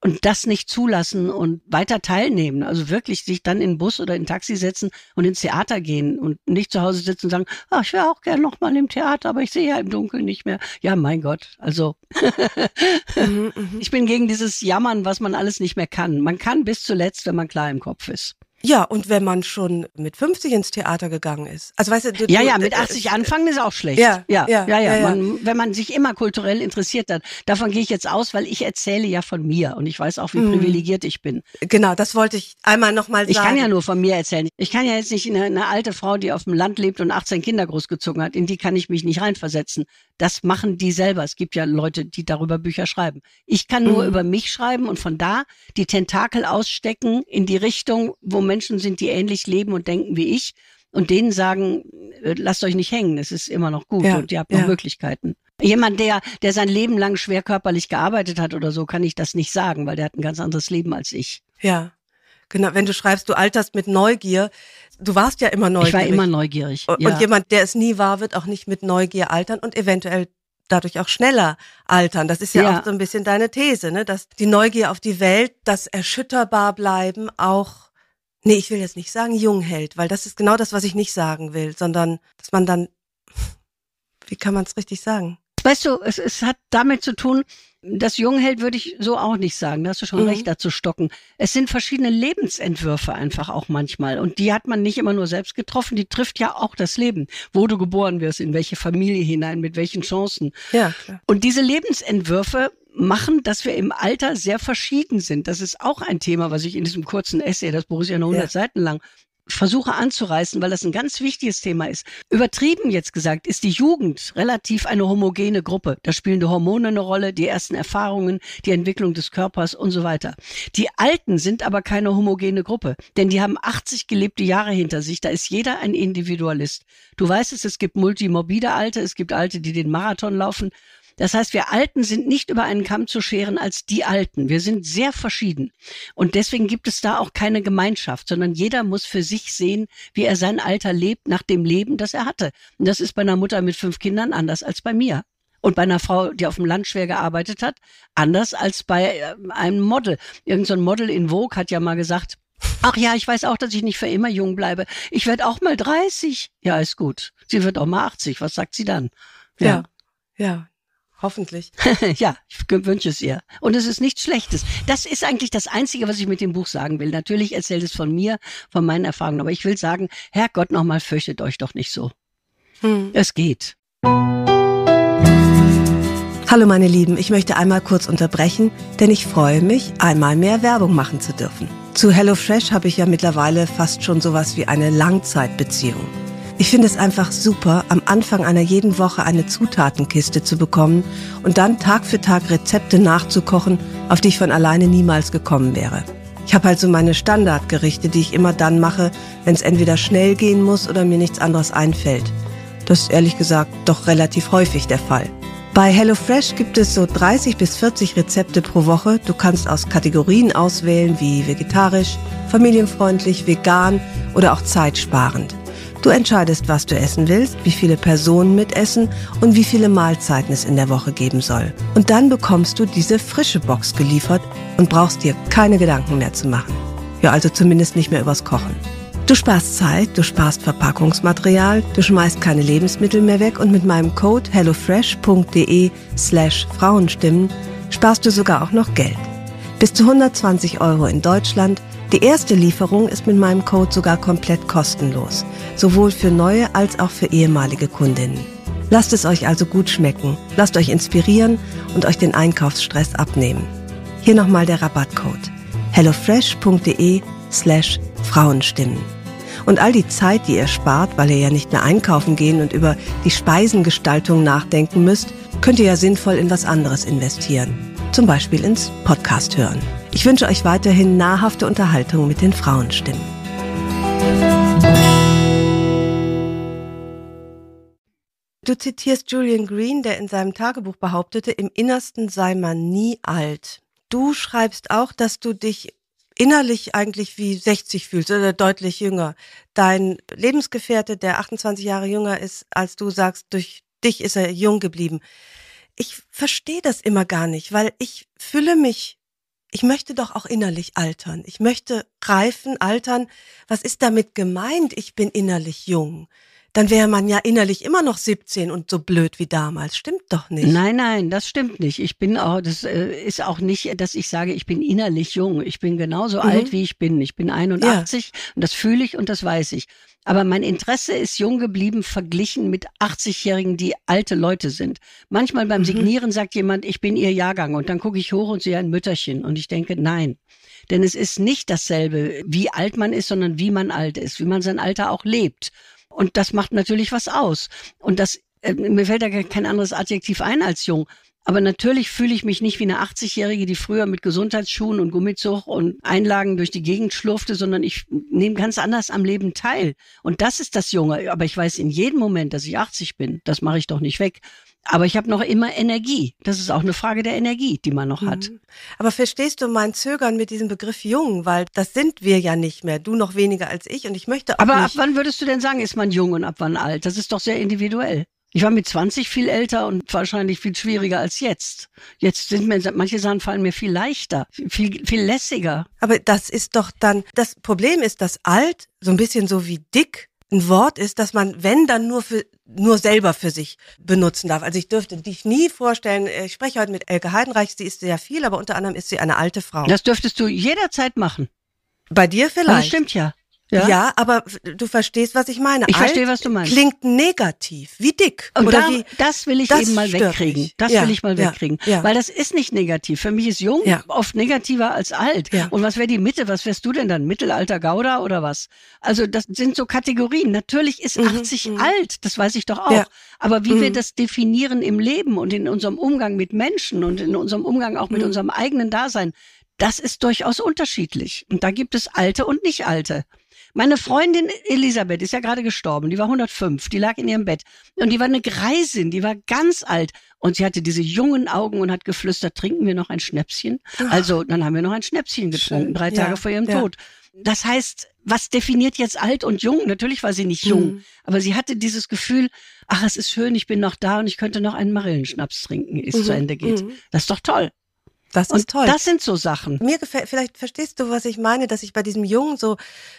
und das nicht zulassen und weiter teilnehmen, also wirklich sich dann in Bus oder in Taxi setzen und ins Theater gehen und nicht zu Hause sitzen und sagen, ach, ich wäre auch gern noch im Theater, aber ich sehe ja im Dunkeln nicht mehr. Ja, mein Gott, also mhm, mhm. ich bin gegen dieses Jammern, was man alles nicht mehr kann. Man kann bis zuletzt, wenn man klar im Kopf ist. Ja, und wenn man schon mit 50 ins Theater gegangen ist. Also weißt du, du Ja, ja, äh, mit 80 äh, anfangen ist auch schlecht. Ja, ja, ja, ja. ja, ja. Man, wenn man sich immer kulturell interessiert hat, davon gehe ich jetzt aus, weil ich erzähle ja von mir und ich weiß auch, wie mhm. privilegiert ich bin. Genau, das wollte ich einmal nochmal sagen. Ich kann ja nur von mir erzählen. Ich kann ja jetzt nicht eine, eine alte Frau, die auf dem Land lebt und 18 Kinder großgezogen hat, in die kann ich mich nicht reinversetzen. Das machen die selber. Es gibt ja Leute, die darüber Bücher schreiben. Ich kann nur mhm. über mich schreiben und von da die Tentakel ausstecken in die Richtung, wo Menschen sind, die ähnlich leben und denken wie ich und denen sagen, äh, lasst euch nicht hängen, es ist immer noch gut ja, und ihr habt noch ja. Möglichkeiten. Jemand, der, der sein Leben lang schwer körperlich gearbeitet hat oder so, kann ich das nicht sagen, weil der hat ein ganz anderes Leben als ich. Ja. Genau, wenn du schreibst, du alterst mit Neugier, du warst ja immer neugierig. Ich war immer neugierig. Und, ja. und jemand, der es nie war, wird auch nicht mit Neugier altern und eventuell dadurch auch schneller altern. Das ist ja, ja, auch so ein bisschen deine These, ne? dass die Neugier auf die Welt, das erschütterbar bleiben auch nee, ich will jetzt nicht sagen Jungheld, weil das ist genau das, was ich nicht sagen will, sondern dass man dann, wie kann man es richtig sagen? Weißt du, es, es hat damit zu tun, das Jungheld würde ich so auch nicht sagen. Da hast du schon mhm. recht, dazu stocken. Es sind verschiedene Lebensentwürfe einfach auch manchmal. Und die hat man nicht immer nur selbst getroffen. Die trifft ja auch das Leben. Wo du geboren wirst, in welche Familie hinein, mit welchen Chancen. Ja. Klar. Und diese Lebensentwürfe machen, dass wir im Alter sehr verschieden sind. Das ist auch ein Thema, was ich in diesem kurzen Essay, das Borussia nur 100 ja. Seiten lang versuche anzureißen, weil das ein ganz wichtiges Thema ist. Übertrieben jetzt gesagt, ist die Jugend relativ eine homogene Gruppe. Da spielen die Hormone eine Rolle, die ersten Erfahrungen, die Entwicklung des Körpers und so weiter. Die Alten sind aber keine homogene Gruppe, denn die haben 80 gelebte Jahre hinter sich. Da ist jeder ein Individualist. Du weißt es, es gibt multimorbide Alte, es gibt Alte, die den Marathon laufen das heißt, wir Alten sind nicht über einen Kamm zu scheren als die Alten. Wir sind sehr verschieden. Und deswegen gibt es da auch keine Gemeinschaft, sondern jeder muss für sich sehen, wie er sein Alter lebt nach dem Leben, das er hatte. Und das ist bei einer Mutter mit fünf Kindern anders als bei mir. Und bei einer Frau, die auf dem Land schwer gearbeitet hat, anders als bei äh, einem Model. Irgend so ein Model in Vogue hat ja mal gesagt, Ach ja, ich weiß auch, dass ich nicht für immer jung bleibe. Ich werde auch mal 30. Ja, ist gut. Sie wird auch mal 80. Was sagt sie dann? Ja. ja. ja. Hoffentlich. ja, ich wünsche es ihr. Und es ist nichts Schlechtes. Das ist eigentlich das Einzige, was ich mit dem Buch sagen will. Natürlich erzählt es von mir, von meinen Erfahrungen, aber ich will sagen, Herrgott, nochmal, fürchtet euch doch nicht so. Hm. Es geht. Hallo meine Lieben, ich möchte einmal kurz unterbrechen, denn ich freue mich, einmal mehr Werbung machen zu dürfen. Zu HelloFresh habe ich ja mittlerweile fast schon sowas wie eine Langzeitbeziehung. Ich finde es einfach super, am Anfang einer jeden Woche eine Zutatenkiste zu bekommen und dann Tag für Tag Rezepte nachzukochen, auf die ich von alleine niemals gekommen wäre. Ich habe halt so meine Standardgerichte, die ich immer dann mache, wenn es entweder schnell gehen muss oder mir nichts anderes einfällt. Das ist ehrlich gesagt doch relativ häufig der Fall. Bei HelloFresh gibt es so 30 bis 40 Rezepte pro Woche. Du kannst aus Kategorien auswählen wie vegetarisch, familienfreundlich, vegan oder auch zeitsparend. Du entscheidest, was du essen willst, wie viele Personen mitessen und wie viele Mahlzeiten es in der Woche geben soll. Und dann bekommst du diese frische Box geliefert und brauchst dir keine Gedanken mehr zu machen. Ja, also zumindest nicht mehr übers Kochen. Du sparst Zeit, du sparst Verpackungsmaterial, du schmeißt keine Lebensmittel mehr weg und mit meinem Code hellofresh.de slash Frauenstimmen sparst du sogar auch noch Geld. Bis zu 120 Euro in Deutschland – die erste Lieferung ist mit meinem Code sogar komplett kostenlos, sowohl für neue als auch für ehemalige Kundinnen. Lasst es euch also gut schmecken, lasst euch inspirieren und euch den Einkaufsstress abnehmen. Hier nochmal der Rabattcode hellofresh.de slash Frauenstimmen. Und all die Zeit, die ihr spart, weil ihr ja nicht mehr einkaufen gehen und über die Speisengestaltung nachdenken müsst, könnt ihr ja sinnvoll in was anderes investieren. Zum Beispiel ins Podcast hören. Ich wünsche euch weiterhin nahrhafte Unterhaltung mit den Frauenstimmen. Du zitierst Julian Green, der in seinem Tagebuch behauptete, im Innersten sei man nie alt. Du schreibst auch, dass du dich innerlich eigentlich wie 60 fühlst oder deutlich jünger. Dein Lebensgefährte, der 28 Jahre jünger ist als du, sagst, durch dich ist er jung geblieben. Ich verstehe das immer gar nicht, weil ich fühle mich ich möchte doch auch innerlich altern. Ich möchte reifen, altern. Was ist damit gemeint? Ich bin innerlich jung. Dann wäre man ja innerlich immer noch 17 und so blöd wie damals. Stimmt doch nicht. Nein, nein, das stimmt nicht. Ich bin auch, das äh, ist auch nicht, dass ich sage, ich bin innerlich jung. Ich bin genauso mhm. alt, wie ich bin. Ich bin 81 ja. und das fühle ich und das weiß ich. Aber mein Interesse ist jung geblieben, verglichen mit 80-Jährigen, die alte Leute sind. Manchmal beim mhm. Signieren sagt jemand, ich bin ihr Jahrgang. Und dann gucke ich hoch und sehe ein Mütterchen. Und ich denke, nein. Denn es ist nicht dasselbe, wie alt man ist, sondern wie man alt ist, wie man sein Alter auch lebt. Und das macht natürlich was aus. Und das, äh, mir fällt da kein anderes Adjektiv ein als jung. Aber natürlich fühle ich mich nicht wie eine 80-Jährige, die früher mit Gesundheitsschuhen und Gummizug und Einlagen durch die Gegend schlurfte, sondern ich nehme ganz anders am Leben teil. Und das ist das Junge. Aber ich weiß in jedem Moment, dass ich 80 bin. Das mache ich doch nicht weg. Aber ich habe noch immer Energie. Das ist auch eine Frage der Energie, die man noch hat. Mhm. Aber verstehst du mein Zögern mit diesem Begriff jung? Weil das sind wir ja nicht mehr. Du noch weniger als ich und ich möchte auch Aber ab wann würdest du denn sagen, ist man jung und ab wann alt? Das ist doch sehr individuell. Ich war mit 20 viel älter und wahrscheinlich viel schwieriger als jetzt. Jetzt sind mir manche Sachen fallen mir viel leichter, viel viel lässiger. Aber das ist doch dann das Problem ist, dass alt so ein bisschen so wie dick ein Wort ist, dass man wenn dann nur für nur selber für sich benutzen darf. Also ich dürfte dich nie vorstellen, äh, ich spreche heute mit Elke Heidenreich, sie ist sehr viel, aber unter anderem ist sie eine alte Frau. Das dürftest du jederzeit machen. Bei dir vielleicht. Das stimmt ja. Ja? ja, aber du verstehst, was ich meine. Ich verstehe, was du meinst. Klingt negativ, wie dick. Und oder da, wie, das will ich das eben mal wegkriegen. Ich. Das ja, will ich mal ja, wegkriegen. Ja. Weil das ist nicht negativ. Für mich ist jung oft negativer als alt. Und was wäre die Mitte? Was wärst du denn dann? Mittelalter Gauda oder was? Also das sind so Kategorien. Natürlich ist mhm, 80 mh. alt, das weiß ich doch auch. Aber wie mhm. wir das definieren im Leben und in unserem Umgang mit Menschen und in unserem Umgang auch mit mhm. unserem eigenen Dasein, das ist durchaus unterschiedlich. Und da gibt es alte und nicht alte. Meine Freundin Elisabeth ist ja gerade gestorben, die war 105, die lag in ihrem Bett und die war eine Greisin, die war ganz alt und sie hatte diese jungen Augen und hat geflüstert, trinken wir noch ein Schnäpschen? Ja. Ah. Also, dann haben wir noch ein Schnäpschen getrunken, Schön. drei Tage vor ihrem ja. Tod. Das heißt, was definiert jetzt alt und jung? Natürlich war sie nicht jung, mhm. aber sie hatte dieses Gefühl, ach, es ist schön, ich bin noch da und ich könnte noch einen Marillenschnaps trinken, ist mhm. zu Ende geht. Mhm. Das ist doch toll. Das und ist toll. Das sind so Sachen. Mir gefällt, vielleicht verstehst du, was ich meine, dass ich bei diesem Jungen so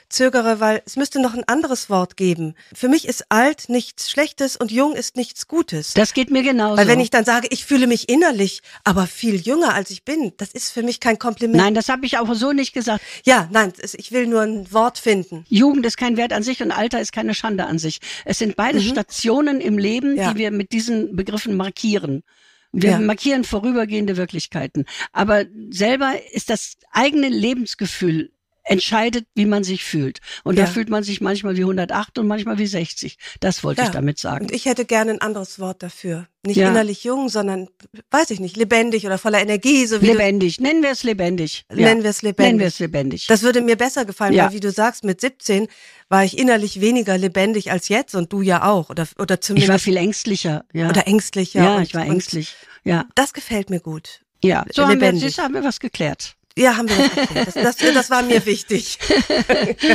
zögere, weil es müsste noch ein anderes Wort geben. Für mich ist alt nichts Schlechtes und jung ist nichts Gutes. Das geht mir genauso. Weil wenn ich dann sage, ich fühle mich innerlich, aber viel jünger als ich bin, das ist für mich kein Kompliment. Nein, das habe ich auch so nicht gesagt. Ja, nein, ich will nur ein Wort finden. Jugend ist kein Wert an sich und Alter ist keine Schande an sich. Es sind beide mhm. Stationen im Leben, ja. die wir mit diesen Begriffen markieren. Wir ja. markieren vorübergehende Wirklichkeiten. Aber selber ist das eigene Lebensgefühl entscheidet, wie man sich fühlt. Und ja. da fühlt man sich manchmal wie 108 und manchmal wie 60. Das wollte ja. ich damit sagen. Und ich hätte gerne ein anderes Wort dafür. Nicht ja. innerlich jung, sondern, weiß ich nicht, lebendig oder voller Energie. So wie lebendig. Nennen wir es lebendig. Nennen wir es lebendig. Nennen wir es lebendig. Das würde mir besser gefallen, weil wie du sagst, mit 17 war ich innerlich weniger lebendig als jetzt und du ja auch. Oder, oder zumindest. Ich war viel ängstlicher. Ja. Oder ängstlicher. Ja, und, ich war ängstlich. Ja. Das gefällt mir gut. Ja, so haben wir, haben wir was geklärt. Ja, haben wir das Das, das, das war mir wichtig.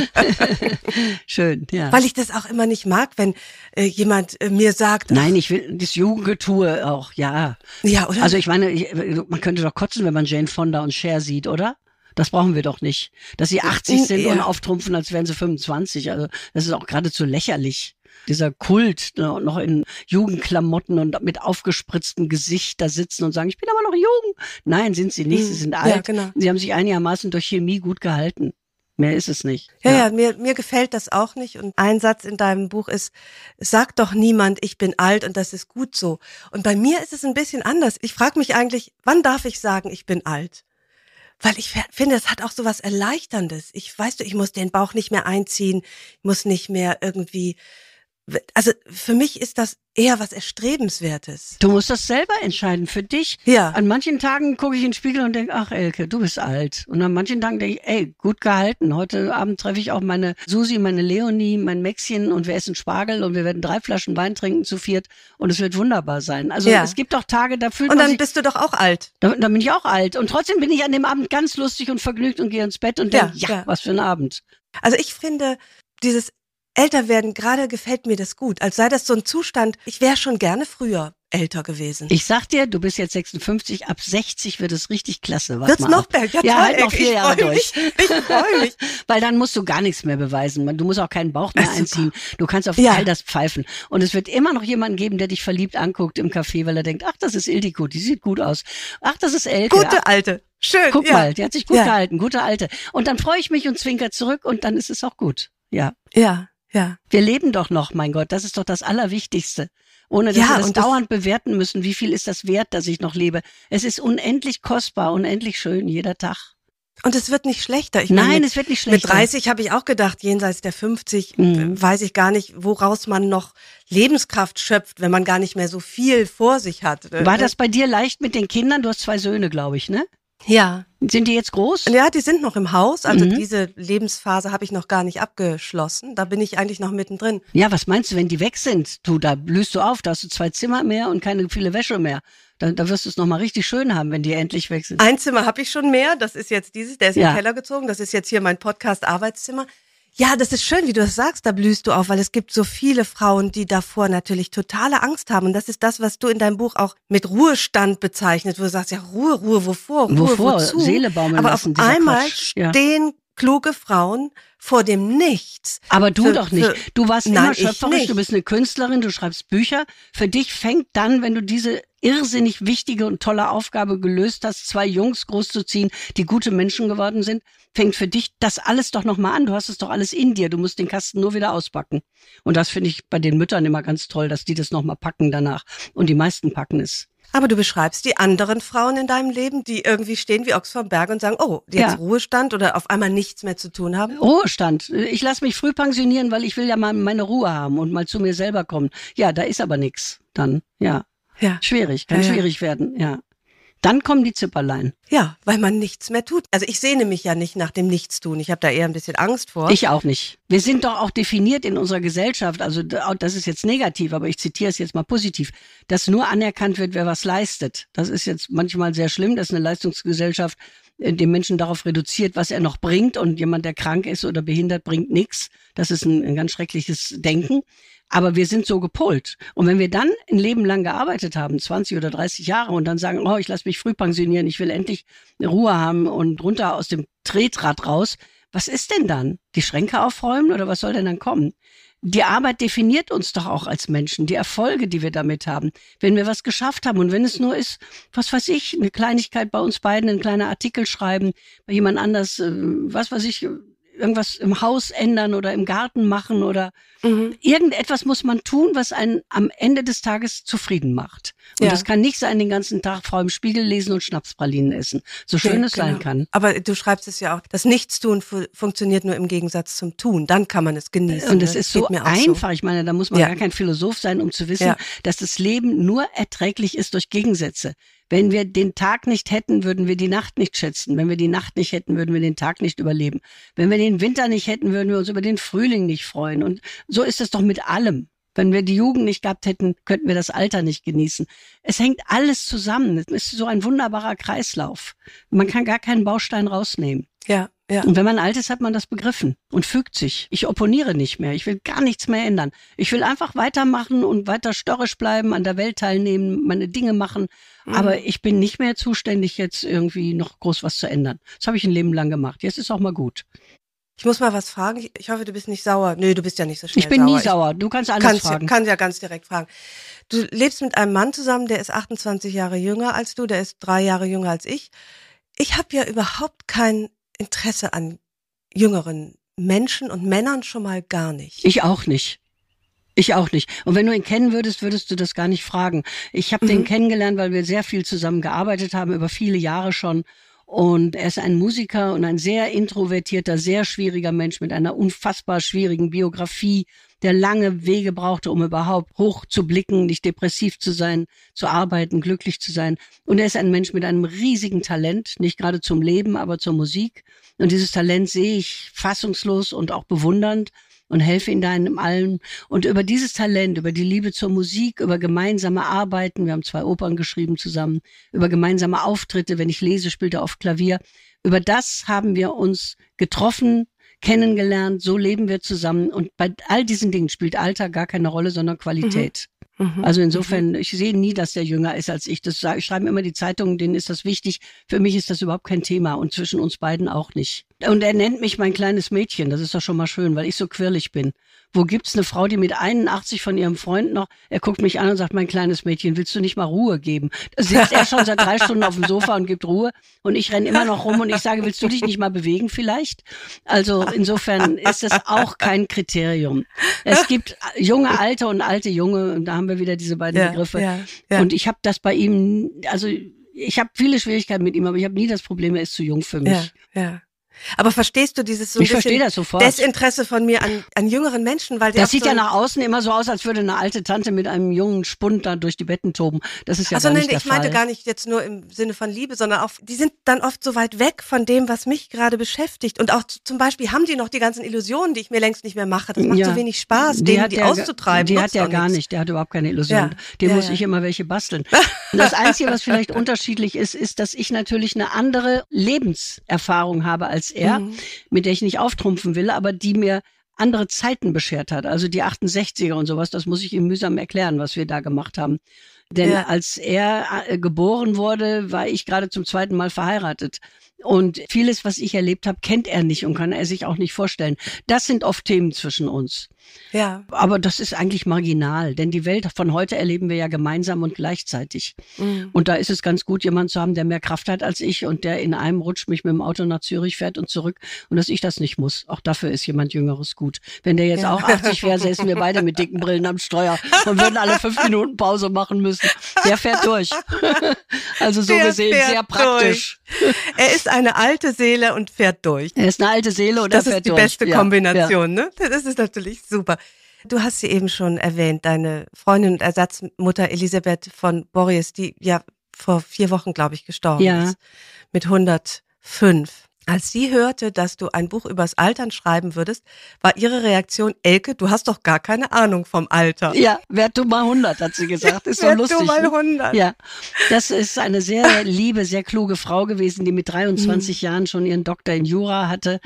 Schön, ja. Weil ich das auch immer nicht mag, wenn äh, jemand äh, mir sagt. Nein, ich will das Jugendgetue auch, ja. Ja, oder? Also ich meine, ich, man könnte doch kotzen, wenn man Jane Fonda und Cher sieht, oder? Das brauchen wir doch nicht. Dass sie 80 sind ja. und auftrumpfen, als wären sie 25. Also das ist auch geradezu lächerlich dieser Kult ne, noch in Jugendklamotten und mit aufgespritztem Gesicht da sitzen und sagen, ich bin aber noch jung. Nein, sind sie nicht, sie mhm. sind ja, alt. Genau. Sie haben sich einigermaßen durch Chemie gut gehalten. Mehr ist es nicht. Ja, ja, ja, mir, mir gefällt das auch nicht. Und ein Satz in deinem Buch ist, sag doch niemand, ich bin alt und das ist gut so. Und bei mir ist es ein bisschen anders. Ich frage mich eigentlich, wann darf ich sagen, ich bin alt? Weil ich finde, es hat auch so was Erleichterndes. Ich weißt du, ich muss den Bauch nicht mehr einziehen, muss nicht mehr irgendwie also für mich ist das eher was Erstrebenswertes. Du musst das selber entscheiden, für dich. Ja. An manchen Tagen gucke ich in den Spiegel und denke, ach Elke, du bist alt. Und an manchen Tagen denke ich, ey, gut gehalten. Heute Abend treffe ich auch meine Susi, meine Leonie, mein Maxchen und wir essen Spargel und wir werden drei Flaschen Wein trinken zu viert und es wird wunderbar sein. Also ja. es gibt auch Tage, da fühlt Und dann sich, bist du doch auch alt. Da, dann bin ich auch alt. Und trotzdem bin ich an dem Abend ganz lustig und vergnügt und gehe ins Bett und denke, ja, ja, was für ein Abend. Also ich finde, dieses älter werden, gerade gefällt mir das gut. Als sei das so ein Zustand, ich wäre schon gerne früher älter gewesen. Ich sag dir, du bist jetzt 56, ab 60 wird es richtig klasse. Wart Wird's noch ab. besser? Ja, ja halt noch vier Jahre durch. ich freue mich. Weil dann musst du gar nichts mehr beweisen. Du musst auch keinen Bauch mehr einziehen. Du kannst auf ja. all das pfeifen. Und es wird immer noch jemanden geben, der dich verliebt anguckt im Café, weil er denkt, ach, das ist Ildiko, die sieht gut aus. Ach, das ist älter. Gute Alte. Schön. Guck ja. mal, die hat sich gut ja. gehalten, gute Alte. Und dann freue ich mich und zwinker zurück und dann ist es auch gut. Ja. Ja. Ja. Wir leben doch noch, mein Gott, das ist doch das Allerwichtigste. Ohne dass ja, wir das dauernd das bewerten müssen, wie viel ist das wert, dass ich noch lebe. Es ist unendlich kostbar, unendlich schön, jeder Tag. Und es wird nicht schlechter. Ich Nein, meine, es wird nicht schlechter. Mit 30 habe ich auch gedacht, jenseits der 50 mhm. weiß ich gar nicht, woraus man noch Lebenskraft schöpft, wenn man gar nicht mehr so viel vor sich hat. Ne? War das bei dir leicht mit den Kindern? Du hast zwei Söhne, glaube ich, ne? Ja. Sind die jetzt groß? Ja, die sind noch im Haus. Also mhm. diese Lebensphase habe ich noch gar nicht abgeschlossen. Da bin ich eigentlich noch mittendrin. Ja, was meinst du, wenn die weg sind? Du, da blühst du auf, da hast du zwei Zimmer mehr und keine viele Wäsche mehr. Da, da wirst du es nochmal richtig schön haben, wenn die endlich weg sind. Ein Zimmer habe ich schon mehr. Das ist jetzt dieses, der ist ja. in den Keller gezogen. Das ist jetzt hier mein Podcast Arbeitszimmer. Ja, das ist schön, wie du das sagst, da blühst du auf, weil es gibt so viele Frauen, die davor natürlich totale Angst haben. Und das ist das, was du in deinem Buch auch mit Ruhestand bezeichnet, wo du sagst, ja, Ruhe, Ruhe, wovor? Ruhe, wovor? Wozu? Seele baumeln Aber lassen, auf einmal Quatsch. stehen kluge Frauen vor dem Nichts. Aber du für, doch nicht. du warst nein, immer schöpferisch, du bist eine Künstlerin, du schreibst Bücher. Für dich fängt dann, wenn du diese irrsinnig wichtige und tolle Aufgabe gelöst hast, zwei Jungs großzuziehen, die gute Menschen geworden sind, fängt für dich das alles doch nochmal an. Du hast es doch alles in dir. Du musst den Kasten nur wieder auspacken. Und das finde ich bei den Müttern immer ganz toll, dass die das nochmal packen danach. Und die meisten packen es. Aber du beschreibst die anderen Frauen in deinem Leben, die irgendwie stehen wie Ochs vom Berg und sagen, oh, die jetzt ja. Ruhestand oder auf einmal nichts mehr zu tun haben? Ruhestand. Ich lasse mich früh pensionieren, weil ich will ja mal meine Ruhe haben und mal zu mir selber kommen. Ja, da ist aber nichts dann, ja. Ja. Schwierig, kann ja, schwierig werden, ja. Dann kommen die Zipperlein. Ja, weil man nichts mehr tut. Also ich sehne mich ja nicht nach dem Nichtstun. Ich habe da eher ein bisschen Angst vor. Ich auch nicht. Wir sind doch auch definiert in unserer Gesellschaft, also das ist jetzt negativ, aber ich zitiere es jetzt mal positiv, dass nur anerkannt wird, wer was leistet. Das ist jetzt manchmal sehr schlimm, dass eine Leistungsgesellschaft äh, den Menschen darauf reduziert, was er noch bringt und jemand, der krank ist oder behindert, bringt nichts. Das ist ein, ein ganz schreckliches Denken. Aber wir sind so gepolt. Und wenn wir dann ein Leben lang gearbeitet haben, 20 oder 30 Jahre, und dann sagen, oh, ich lasse mich früh pensionieren, ich will endlich Ruhe haben und runter aus dem Tretrad raus, was ist denn dann? Die Schränke aufräumen oder was soll denn dann kommen? Die Arbeit definiert uns doch auch als Menschen, die Erfolge, die wir damit haben. Wenn wir was geschafft haben und wenn es nur ist, was weiß ich, eine Kleinigkeit bei uns beiden, ein kleiner Artikel schreiben, bei jemand anders, äh, was weiß ich, irgendwas im Haus ändern oder im Garten machen oder mhm. irgendetwas muss man tun, was einen am Ende des Tages zufrieden macht. Und ja. das kann nicht sein, den ganzen Tag vor dem Spiegel lesen und Schnapspralinen essen. So schön ja, es genau. sein kann. Aber du schreibst es ja auch, das Nichtstun fu funktioniert nur im Gegensatz zum Tun. Dann kann man es genießen. Und es ne? ist so einfach. So. Ich meine, da muss man ja. gar kein Philosoph sein, um zu wissen, dass das Leben nur erträglich ist durch Gegensätze. Wenn wir den Tag nicht hätten, würden wir die Nacht nicht schätzen. Wenn wir die Nacht nicht hätten, würden wir den Tag nicht überleben. Wenn wir den Winter nicht hätten, würden wir uns über den Frühling nicht freuen. Und so ist es doch mit allem. Wenn wir die Jugend nicht gehabt hätten, könnten wir das Alter nicht genießen. Es hängt alles zusammen. Es ist so ein wunderbarer Kreislauf. Man kann gar keinen Baustein rausnehmen. Ja. Ja. Und wenn man alt ist, hat man das begriffen und fügt sich. Ich opponiere nicht mehr. Ich will gar nichts mehr ändern. Ich will einfach weitermachen und weiter störrisch bleiben, an der Welt teilnehmen, meine Dinge machen. Mhm. Aber ich bin nicht mehr zuständig, jetzt irgendwie noch groß was zu ändern. Das habe ich ein Leben lang gemacht. Jetzt ist auch mal gut. Ich muss mal was fragen. Ich hoffe, du bist nicht sauer. Nö, du bist ja nicht so schnell Ich bin sauer. nie sauer. Du kannst alles kannst, fragen. Kannst ja ganz direkt fragen. Du lebst mit einem Mann zusammen, der ist 28 Jahre jünger als du, der ist drei Jahre jünger als ich. Ich habe ja überhaupt kein Interesse an jüngeren Menschen und Männern schon mal gar nicht. Ich auch nicht. Ich auch nicht. Und wenn du ihn kennen würdest, würdest du das gar nicht fragen. Ich habe mhm. den kennengelernt, weil wir sehr viel zusammen gearbeitet haben, über viele Jahre schon. Und er ist ein Musiker und ein sehr introvertierter, sehr schwieriger Mensch mit einer unfassbar schwierigen Biografie, der lange Wege brauchte, um überhaupt hoch zu blicken, nicht depressiv zu sein, zu arbeiten, glücklich zu sein. Und er ist ein Mensch mit einem riesigen Talent, nicht gerade zum Leben, aber zur Musik. Und dieses Talent sehe ich fassungslos und auch bewundernd und helfe ihnen da in allem. Und über dieses Talent, über die Liebe zur Musik, über gemeinsame Arbeiten, wir haben zwei Opern geschrieben zusammen, über gemeinsame Auftritte, wenn ich lese, spielt er oft Klavier. Über das haben wir uns getroffen, kennengelernt, so leben wir zusammen. Und bei all diesen Dingen spielt Alter gar keine Rolle, sondern Qualität. Mhm. mhm. Also mhm. insofern, ich sehe nie, dass der jünger ist als ich. Das sage, schreiben immer die Zeitungen, denen ist das wichtig. Für mich ist das überhaupt kein Thema und zwischen uns beiden auch nicht. Und er nennt mich mein kleines Mädchen. Das ist doch schon mal schön, weil ich so quirlig bin. Wo gibt's eine Frau, die mit 81 von ihrem Freund noch, er guckt mich an und sagt, mein kleines Mädchen, willst du nicht mal Ruhe geben? Da sitzt er schon seit drei Stunden auf dem Sofa und gibt Ruhe und ich renne immer noch rum und ich sage, willst du dich nicht mal bewegen vielleicht? Also insofern ist das auch kein Kriterium. Es gibt junge Alte und alte Junge und da haben wir wieder diese beiden ja, Begriffe. Ja, ja. Und ich habe das bei ihm, also ich habe viele Schwierigkeiten mit ihm, aber ich habe nie das Problem, er ist zu jung für mich. Ja, ja. Aber verstehst du dieses so ich verstehe das sofort. Desinteresse von mir an, an jüngeren Menschen, weil das sieht so ja nach außen immer so aus, als würde eine alte Tante mit einem jungen Spund da durch die Betten toben. Das ist ja also, gar nein, nicht der ich Fall. meinte gar nicht jetzt nur im Sinne von Liebe, sondern auch die sind dann oft so weit weg von dem, was mich gerade beschäftigt. Und auch zum Beispiel haben die noch die ganzen Illusionen, die ich mir längst nicht mehr mache. Das macht ja. so wenig Spaß, die, denen, die der, auszutreiben. Die hat ja gar nicht. Der hat überhaupt keine Illusionen. Ja. Dem ja, muss ich immer welche basteln. Und das Einzige, was vielleicht unterschiedlich ist, ist, dass ich natürlich eine andere Lebenserfahrung habe als als er, mhm. mit der ich nicht auftrumpfen will, aber die mir andere Zeiten beschert hat. Also die 68er und sowas, das muss ich ihm mühsam erklären, was wir da gemacht haben. Denn ja. als er äh, geboren wurde, war ich gerade zum zweiten Mal verheiratet. Und vieles, was ich erlebt habe, kennt er nicht und kann er sich auch nicht vorstellen. Das sind oft Themen zwischen uns. Ja. Aber das ist eigentlich marginal, denn die Welt von heute erleben wir ja gemeinsam und gleichzeitig. Mhm. Und da ist es ganz gut, jemanden zu haben, der mehr Kraft hat als ich und der in einem Rutsch mich mit dem Auto nach Zürich fährt und zurück und dass ich das nicht muss. Auch dafür ist jemand Jüngeres gut. Wenn der jetzt ja. auch 80 wäre, säßen wir beide mit dicken Brillen am Steuer und würden alle fünf Minuten Pause machen müssen. Der fährt durch. also so der gesehen sehr praktisch. Durch. Er ist eine alte Seele und fährt durch. Er ist eine alte Seele und das fährt durch. Das ist die beste Kombination, ja, ne? Das ist natürlich super. Du hast sie eben schon erwähnt, deine Freundin und Ersatzmutter Elisabeth von Boris, die ja vor vier Wochen, glaube ich, gestorben ja. ist. Mit 105. Als sie hörte, dass du ein Buch übers Altern schreiben würdest, war ihre Reaktion, Elke, du hast doch gar keine Ahnung vom Alter. Ja, werd du mal 100, hat sie gesagt. Ist so lustig. Werd du mal 100. Ne? Ja, das ist eine sehr liebe, sehr kluge Frau gewesen, die mit 23 mhm. Jahren schon ihren Doktor in Jura hatte,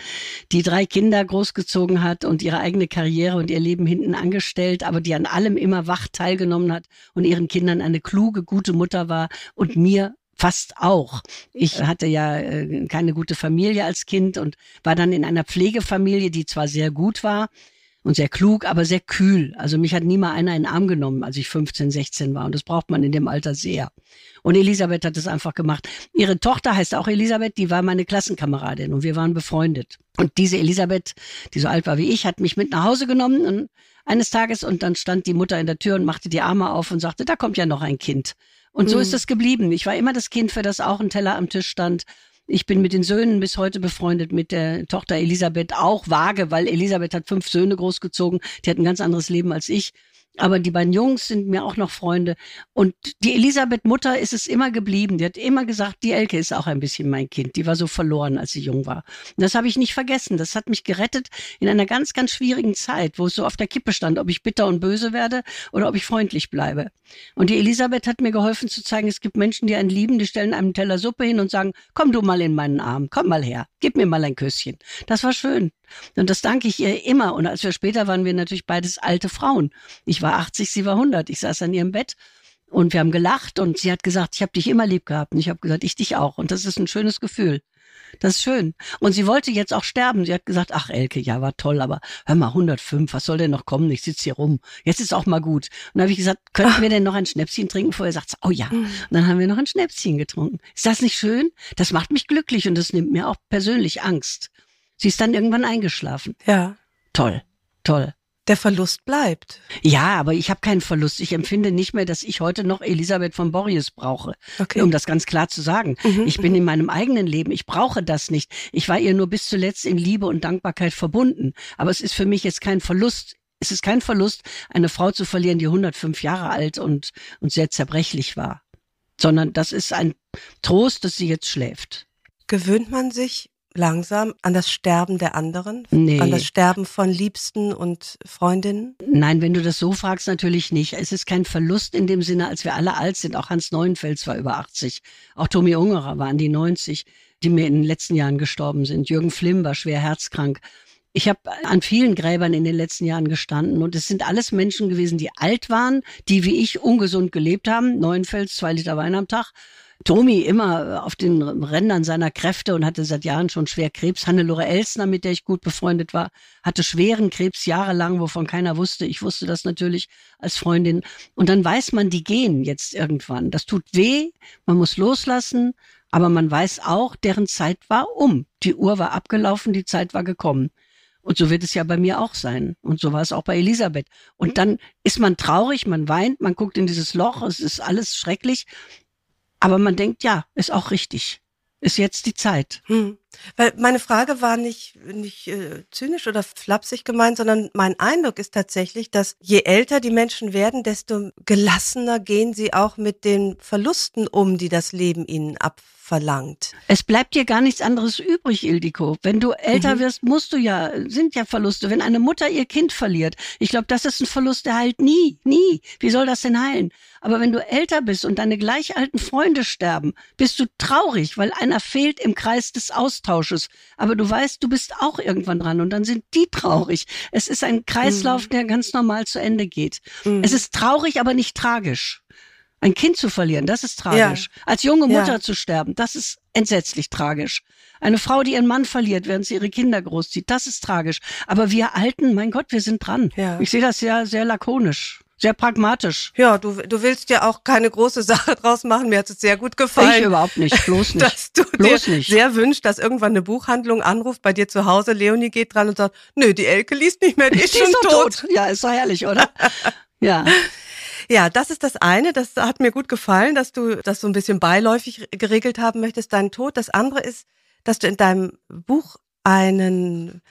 die drei Kinder großgezogen hat und ihre eigene Karriere und ihr Leben hinten angestellt, aber die an allem immer wach teilgenommen hat und ihren Kindern eine kluge, gute Mutter war und mir fast auch. Ich hatte ja äh, keine gute Familie als Kind und war dann in einer Pflegefamilie, die zwar sehr gut war und sehr klug, aber sehr kühl. Also mich hat nie mal einer in den Arm genommen, als ich 15, 16 war. Und das braucht man in dem Alter sehr. Und Elisabeth hat es einfach gemacht. Ihre Tochter heißt auch Elisabeth, die war meine Klassenkameradin und wir waren befreundet. Und diese Elisabeth, die so alt war wie ich, hat mich mit nach Hause genommen und eines Tages und dann stand die Mutter in der Tür und machte die Arme auf und sagte, da kommt ja noch ein Kind. Und mhm. so ist mhm. das geblieben. Ich war immer das Kind, für das auch ein Teller am Tisch stand. Ich bin mit den Söhnen bis heute befreundet, mit der Tochter Elisabeth auch vage, weil Elisabeth hat fünf Söhne großgezogen. Die hat ein ganz anderes Leben als ich. Aber die beiden Jungs sind mir auch noch Freunde. Und die Elisabeth Mutter ist es immer geblieben. Die hat immer gesagt, die Elke ist auch ein bisschen mein Kind. Die war so verloren, als sie jung war. Und das habe ich nicht vergessen. Das hat mich gerettet in einer ganz, ganz schwierigen Zeit, wo es so auf der Kippe stand, ob ich bitter und böse werde oder ob ich freundlich bleibe. Und die Elisabeth hat mir geholfen zu zeigen, es gibt Menschen, die einen lieben, die stellen einem Teller Suppe hin und sagen, komm du mal in meinen Arm, komm mal her gib mir mal ein Küsschen. Das war schön. Und das danke ich ihr immer. Und als wir später waren wir natürlich beides alte Frauen. Ich war 80, sie war 100. Ich saß an ihrem Bett und wir haben gelacht und sie hat gesagt, ich habe dich immer lieb gehabt. Und ich habe gesagt, ich dich auch. Und das ist ein schönes Gefühl. Das ist schön. Und sie wollte jetzt auch sterben. Sie hat gesagt, ach Elke, ja, war toll, aber hör mal, 105, was soll denn noch kommen? Ich sitze hier rum. Jetzt ist auch mal gut. Und dann habe ich gesagt, könnten ach. wir denn noch ein Schnäpschen trinken? Vorher sagt sie, oh ja. Mhm. Und dann haben wir noch ein Schnäpschen getrunken. Ist das nicht schön? Das macht mich glücklich und das nimmt mir auch persönlich Angst. Sie ist dann irgendwann eingeschlafen. Ja. Toll, toll der Verlust bleibt. Ja, aber ich habe keinen Verlust. Ich empfinde nicht mehr, dass ich heute noch Elisabeth von Borries brauche, okay. um das ganz klar zu sagen. Mhm, ich mhm. bin in meinem eigenen Leben, ich brauche das nicht. Ich war ihr nur bis zuletzt in Liebe und Dankbarkeit verbunden. Aber es ist für mich jetzt kein Verlust. Es ist kein Verlust, eine Frau zu verlieren, die 105 Jahre alt und, und sehr zerbrechlich war. Sondern das ist ein Trost, dass sie jetzt schläft. Gewöhnt man sich langsam an das Sterben der anderen? Nee. An das Sterben von Liebsten und Freundinnen? Nein, wenn du das so fragst, natürlich nicht. Es ist kein Verlust in dem Sinne, als wir alle alt sind. Auch Hans Neuenfels war über 80. Auch Tommy Ungerer war an die 90, die mir in den letzten Jahren gestorben sind. Jürgen Flimm war schwer herzkrank. Ich habe an vielen Gräbern in den letzten Jahren gestanden und es sind alles Menschen gewesen, die alt waren, die wie ich ungesund gelebt haben, Neuenfels, zwei Liter Wein am Tag, Tomi immer äh, auf den Rändern seiner Kräfte und hatte seit Jahren schon schwer Krebs. Hannelore Elsner, mit der ich gut befreundet war, hatte schweren Krebs jahrelang, wovon keiner wusste. Ich wusste das natürlich als Freundin. Und dann weiß man, die gehen jetzt irgendwann. Das tut weh, man muss loslassen, aber man weiß auch, deren Zeit war um. Die Uhr war abgelaufen, die Zeit war gekommen. Und so wird es ja bei mir auch sein. Und so war es auch bei Elisabeth. Und mhm. dann ist man traurig, man weint, man guckt in dieses Loch, es ist alles schrecklich. Aber man denkt, ja, ist auch richtig. Ist jetzt die Zeit. Hm. Weil meine Frage war nicht, nicht äh, zynisch oder flapsig gemeint, sondern mein Eindruck ist tatsächlich, dass je älter die Menschen werden, desto gelassener gehen sie auch mit den Verlusten um, die das Leben ihnen abverlangt. Es bleibt dir gar nichts anderes übrig, Ildiko. Wenn du älter mhm. wirst, musst du ja, sind ja Verluste. Wenn eine Mutter ihr Kind verliert, ich glaube, das ist ein Verlust, der heilt nie, nie. Wie soll das denn heilen? Aber wenn du älter bist und deine gleich alten Freunde sterben, bist du traurig, weil einer fehlt im Kreis des Aus Austausches. Aber du weißt, du bist auch irgendwann dran und dann sind die traurig. Es ist ein Kreislauf, mhm. der ganz normal zu Ende geht. Mhm. Es ist traurig, aber nicht tragisch. Ein Kind zu verlieren, das ist tragisch. Ja. Als junge Mutter ja. zu sterben, das ist entsetzlich tragisch. Eine Frau, die ihren Mann verliert, während sie ihre Kinder großzieht, das ist tragisch. Aber wir Alten, mein Gott, wir sind dran. Ja. Ich sehe das ja sehr, sehr lakonisch sehr pragmatisch. Ja, du, du willst ja auch keine große Sache draus machen. Mir hat es sehr gut gefallen. Ich überhaupt nicht, bloß nicht. Dass du bloß dir nicht. sehr wünscht, dass irgendwann eine Buchhandlung anruft bei dir zu Hause. Leonie geht dran und sagt, nö, die Elke liest nicht mehr, die ist schon ist tot. tot. Ja, ist doch herrlich, oder? ja. Ja, das ist das eine. Das hat mir gut gefallen, dass du das so ein bisschen beiläufig geregelt haben möchtest, deinen Tod. Das andere ist, dass du in deinem Buch einen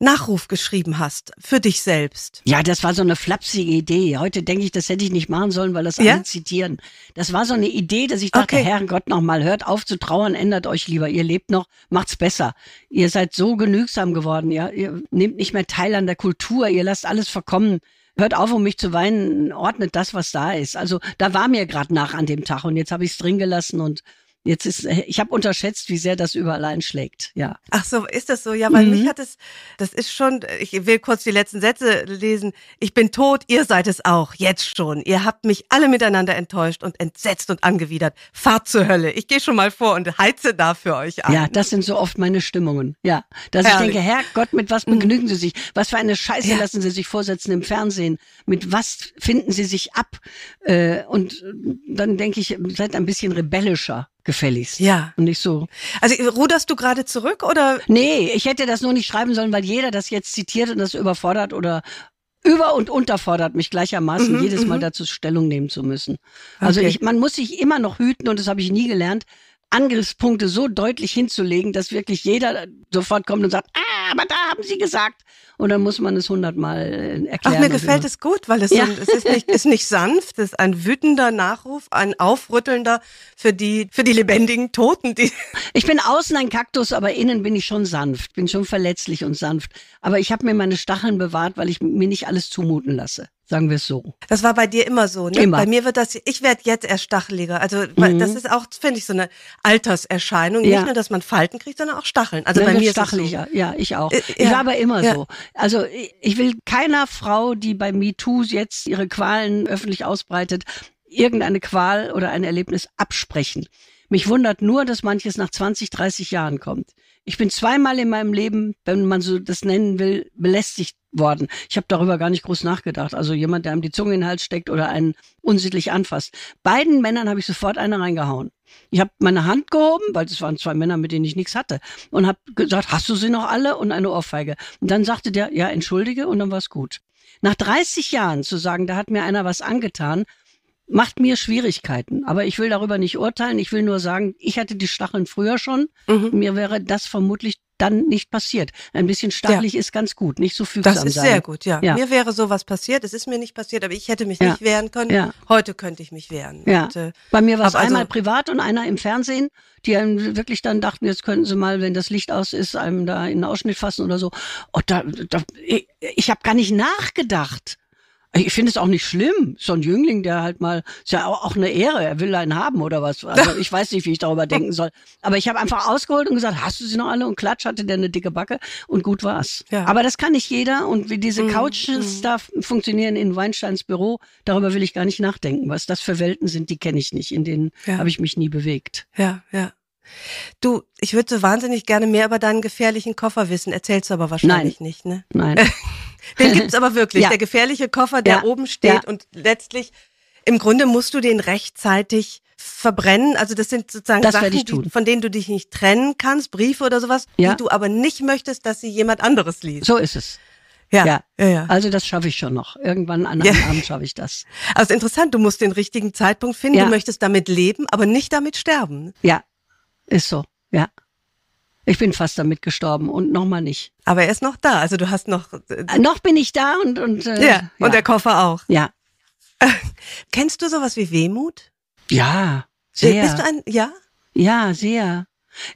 Nachruf geschrieben hast für dich selbst. Ja, das war so eine flapsige Idee. Heute denke ich, das hätte ich nicht machen sollen, weil das ja? alle zitieren. Das war so eine Idee, dass ich dachte, okay. Herrgott nochmal, hört auf zu trauern, ändert euch lieber. Ihr lebt noch, macht's besser. Ihr seid so genügsam geworden, ja. Ihr nehmt nicht mehr teil an der Kultur, ihr lasst alles verkommen. Hört auf, um mich zu weinen, ordnet das, was da ist. Also da war mir gerade nach an dem Tag und jetzt habe ich es drin gelassen und Jetzt ist, äh, ich habe unterschätzt, wie sehr das überall einschlägt, ja. Ach so, ist das so? Ja, weil mhm. mich hat es, das ist schon, ich will kurz die letzten Sätze lesen. Ich bin tot, ihr seid es auch, jetzt schon. Ihr habt mich alle miteinander enttäuscht und entsetzt und angewidert. Fahrt zur Hölle. Ich gehe schon mal vor und heize da für euch an. Ja, das sind so oft meine Stimmungen, ja. Dass Herrlich. ich denke, Herrgott, mit was mhm. begnügen mhm. Sie sich? Was für eine Scheiße ja. lassen Sie sich vorsetzen im Fernsehen? Mit was finden Sie sich ab? Äh, und dann denke ich, seid ein bisschen rebellischer gefälligst. Ja. Und nicht so. Also ruderst du gerade zurück oder? Nee, ich hätte das nur nicht schreiben sollen, weil jeder das jetzt zitiert und das überfordert oder über- und unterfordert mich gleichermaßen, mhm, jedes Mal mhm. dazu Stellung nehmen zu müssen. Also, okay. Also ich, man muss sich immer noch hüten und das habe ich nie gelernt, Angriffspunkte so deutlich hinzulegen, dass wirklich jeder sofort kommt und sagt, ah, aber da haben sie gesagt. Und dann muss man es hundertmal erklären. Äh, Ach, mir also gefällt es gut, weil es, ja. so, es ist, nicht, ist nicht sanft, es ist ein wütender Nachruf, ein aufrüttelnder für die, für die lebendigen Toten. Die ich bin außen ein Kaktus, aber innen bin ich schon sanft, bin schon verletzlich und sanft. Aber ich habe mir meine Stacheln bewahrt, weil ich mir nicht alles zumuten lasse. Sagen wir es so. Das war bei dir immer so, ne? Immer. Bei mir wird das, ich werde jetzt erst stacheliger. Also mhm. das ist auch, finde ich, so eine Alterserscheinung. Ja. Nicht nur, dass man Falten kriegt, sondern auch Stacheln. Also ja, bei mir stacheliger. ist es so. Ja, ich auch. Äh, ich war aber immer so. Also ich will keiner Frau, die bei MeToo jetzt ihre Qualen öffentlich ausbreitet, irgendeine Qual oder ein Erlebnis absprechen. Mich wundert nur, dass manches nach 20, 30 Jahren kommt. Ich bin zweimal in meinem Leben, wenn man so das nennen will, belästigt worden. Ich habe darüber gar nicht groß nachgedacht. Also jemand, der einem die Zunge in den Hals steckt oder einen unsittlich anfasst. Beiden Männern habe ich sofort eine reingehauen. Ich habe meine Hand gehoben, weil es waren zwei Männer, mit denen ich nichts hatte, und habe gesagt, hast du sie noch alle? Und eine Ohrfeige. Und dann sagte der, ja, entschuldige, und dann war es gut. Nach 30 Jahren zu sagen, da hat mir einer was angetan, macht mir Schwierigkeiten. Aber ich will darüber nicht urteilen. Ich will nur sagen, ich hatte die Stacheln früher schon. Mhm. Mir wäre das vermutlich dann nicht passiert. Ein bisschen staatlich ja. ist ganz gut, nicht so fügsam Das ist sein. sehr gut, ja. ja. Mir wäre sowas passiert, es ist mir nicht passiert, aber ich hätte mich ja. nicht wehren können. Heute könnte ich mich wehren. Ja. Und, äh, Bei mir war es also einmal also privat und einer im Fernsehen, die einem wirklich dann dachten, jetzt könnten sie mal, wenn das Licht aus ist, einem da in einen Ausschnitt fassen oder so. Oh, da, da, ich, ich habe gar nicht nachgedacht. Ich finde es auch nicht schlimm. So ein Jüngling, der halt mal, ist ja auch eine Ehre, er will einen haben oder was. Also ich weiß nicht, wie ich darüber denken soll. Aber ich habe einfach ausgeholt und gesagt, hast du sie noch alle? Und klatsch hatte der eine dicke Backe und gut war's. Ja. Aber das kann nicht jeder und wie diese mm, Couches mhm. da funktionieren in Weinsteins Büro, darüber will ich gar nicht nachdenken. Was das für Welten sind, die kenne ich nicht. In denen ja. habe ich mich nie bewegt. Ja, ja. Du, ich würde so wahnsinnig gerne mehr über deinen gefährlichen Koffer wissen, erzählst du aber wahrscheinlich Nein. nicht, ne? Nein. Den gibt es aber wirklich. Ja. Der gefährliche Koffer, der ja. oben steht ja. und letztlich im Grunde musst du den rechtzeitig verbrennen. Also das sind sozusagen das Sachen, die, von denen du dich nicht trennen kannst, Briefe oder sowas, die du aber nicht möchtest, dass sie jemand anderes liest. So ist es. Ja. Ja. ja, ja. Also das schaffe ich schon noch. Irgendwann an einem ja. Abend schaffe ich das. Also interessant, du musst den richtigen Zeitpunkt finden. Du möchtest damit leben, aber nicht damit sterben. Ja, ist so. Ja. Ich bin fast damit gestorben und nochmal nicht. Aber er ist noch da, also du hast noch. Äh, noch bin ich da und. und äh, ja, und der Koffer auch. Ja. Äh, kennst du sowas wie Wehmut? Ja, äh, sehr. Bist du ein, ja? Ja, sehr.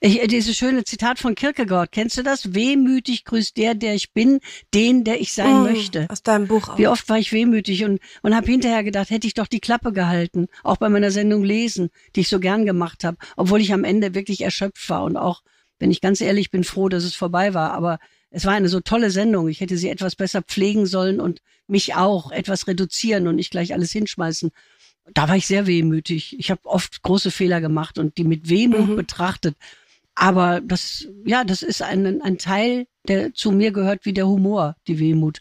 Ich, äh, dieses schöne Zitat von Kierkegaard, kennst du das? Wehmütig grüßt der, der ich bin, den, der ich sein oh, möchte. Aus deinem Buch auch. Wie oft war ich wehmütig und, und habe hinterher gedacht, hätte ich doch die Klappe gehalten, auch bei meiner Sendung Lesen, die ich so gern gemacht habe, obwohl ich am Ende wirklich erschöpft war und auch wenn ich ganz ehrlich bin, froh, dass es vorbei war. Aber es war eine so tolle Sendung. Ich hätte sie etwas besser pflegen sollen und mich auch etwas reduzieren und nicht gleich alles hinschmeißen. Da war ich sehr wehmütig. Ich habe oft große Fehler gemacht und die mit Wehmut mhm. betrachtet. Aber das, ja, das ist ein, ein Teil, der zu mir gehört wie der Humor, die Wehmut.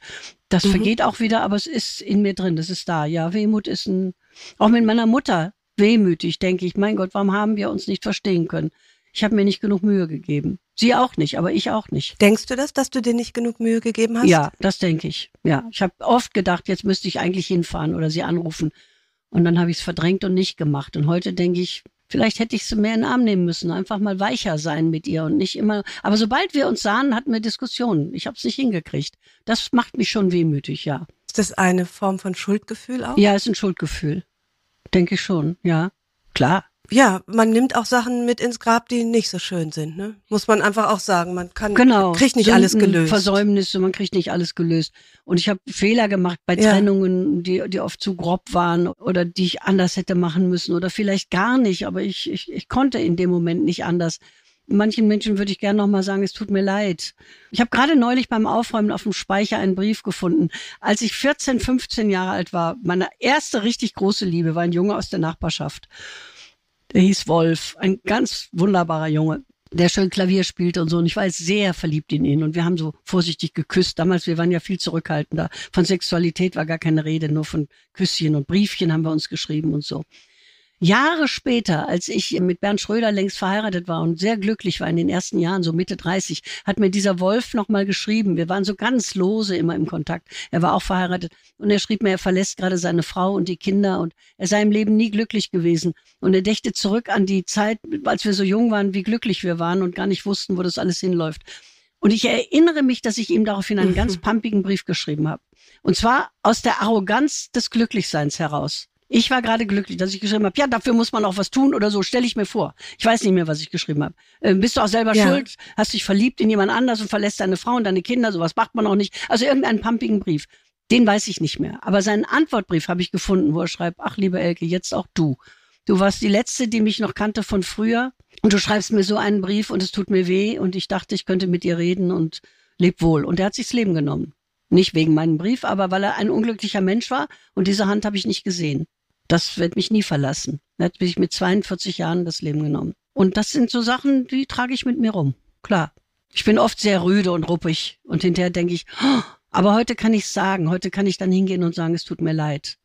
Das mhm. vergeht auch wieder, aber es ist in mir drin, das ist da. Ja, Wehmut ist ein, auch mit meiner Mutter wehmütig, denke ich, mein Gott, warum haben wir uns nicht verstehen können? Ich habe mir nicht genug Mühe gegeben. Sie auch nicht, aber ich auch nicht. Denkst du das, dass du dir nicht genug Mühe gegeben hast? Ja, das denke ich. Ja, ich habe oft gedacht, jetzt müsste ich eigentlich hinfahren oder sie anrufen. Und dann habe ich es verdrängt und nicht gemacht. Und heute denke ich, vielleicht hätte ich sie mehr in den Arm nehmen müssen, einfach mal weicher sein mit ihr und nicht immer. Aber sobald wir uns sahen, hatten wir Diskussionen. Ich habe es nicht hingekriegt. Das macht mich schon wehmütig, ja. Ist das eine Form von Schuldgefühl auch? Ja, ist ein Schuldgefühl. Denke ich schon, ja. Klar, ja, man nimmt auch Sachen mit ins Grab, die nicht so schön sind, ne? Muss man einfach auch sagen. Man kann genau. kriegt nicht Sünden, alles gelöst. Versäumnisse, man kriegt nicht alles gelöst. Und ich habe Fehler gemacht bei ja. Trennungen, die, die oft zu grob waren oder die ich anders hätte machen müssen oder vielleicht gar nicht, aber ich, ich, ich konnte in dem Moment nicht anders. Manchen Menschen würde ich gerne nochmal sagen, es tut mir leid. Ich habe gerade neulich beim Aufräumen auf dem Speicher einen Brief gefunden. Als ich 14, 15 Jahre alt war, meine erste richtig große Liebe war ein Junge aus der Nachbarschaft der hieß Wolf, ein ganz wunderbarer Junge, der schön Klavier spielte und so. Und ich war sehr verliebt in ihn. Und wir haben so vorsichtig geküsst. Damals, wir waren ja viel zurückhaltender. Von Sexualität war gar keine Rede, nur von Küsschen und Briefchen haben wir uns geschrieben und so. Jahre später, als ich mit Bernd Schröder längst verheiratet war und sehr glücklich war in den ersten Jahren, so Mitte 30, hat mir dieser Wolf nochmal geschrieben. Wir waren so ganz lose immer im Kontakt. Er war auch verheiratet und er schrieb mir, er verlässt gerade seine Frau und die Kinder und er sei im Leben nie glücklich gewesen. Und er dächte zurück an die Zeit, als wir so jung waren, wie glücklich wir waren und gar nicht wussten, wo das alles hinläuft. Und ich erinnere mich, dass ich ihm daraufhin einen ganz pumpigen Brief geschrieben habe. Und zwar aus der Arroganz des Glücklichseins heraus. Ich war gerade glücklich, dass ich geschrieben habe, ja, dafür muss man auch was tun oder so, stelle ich mir vor. Ich weiß nicht mehr, was ich geschrieben habe. Ähm, bist du auch selber ja. schuld? Hast dich verliebt in jemand anders und verlässt deine Frau und deine Kinder? Sowas macht man auch nicht. Also irgendeinen pumpigen Brief. Den weiß ich nicht mehr. Aber seinen Antwortbrief habe ich gefunden, wo er schreibt, ach, liebe Elke, jetzt auch du. Du warst die Letzte, die mich noch kannte von früher. Und du schreibst mir so einen Brief und es tut mir weh. Und ich dachte, ich könnte mit dir reden und leb wohl. Und er hat sich das Leben genommen. Nicht wegen meinem Brief, aber weil er ein unglücklicher Mensch war. Und diese Hand habe ich nicht gesehen. Das wird mich nie verlassen. Da hat mich mit 42 Jahren das Leben genommen. Und das sind so Sachen, die trage ich mit mir rum. Klar. Ich bin oft sehr rüde und ruppig und hinterher denke ich, oh, aber heute kann ich es sagen, heute kann ich dann hingehen und sagen, es tut mir leid.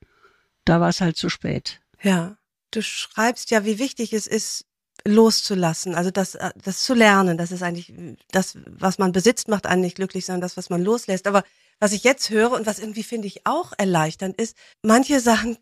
Da war es halt zu spät. Ja, du schreibst ja, wie wichtig es ist, loszulassen, also das, äh, das zu lernen, das ist eigentlich das, was man besitzt, macht einen nicht glücklich, sondern das, was man loslässt. Aber was ich jetzt höre und was irgendwie finde ich auch erleichternd ist, manche Sachen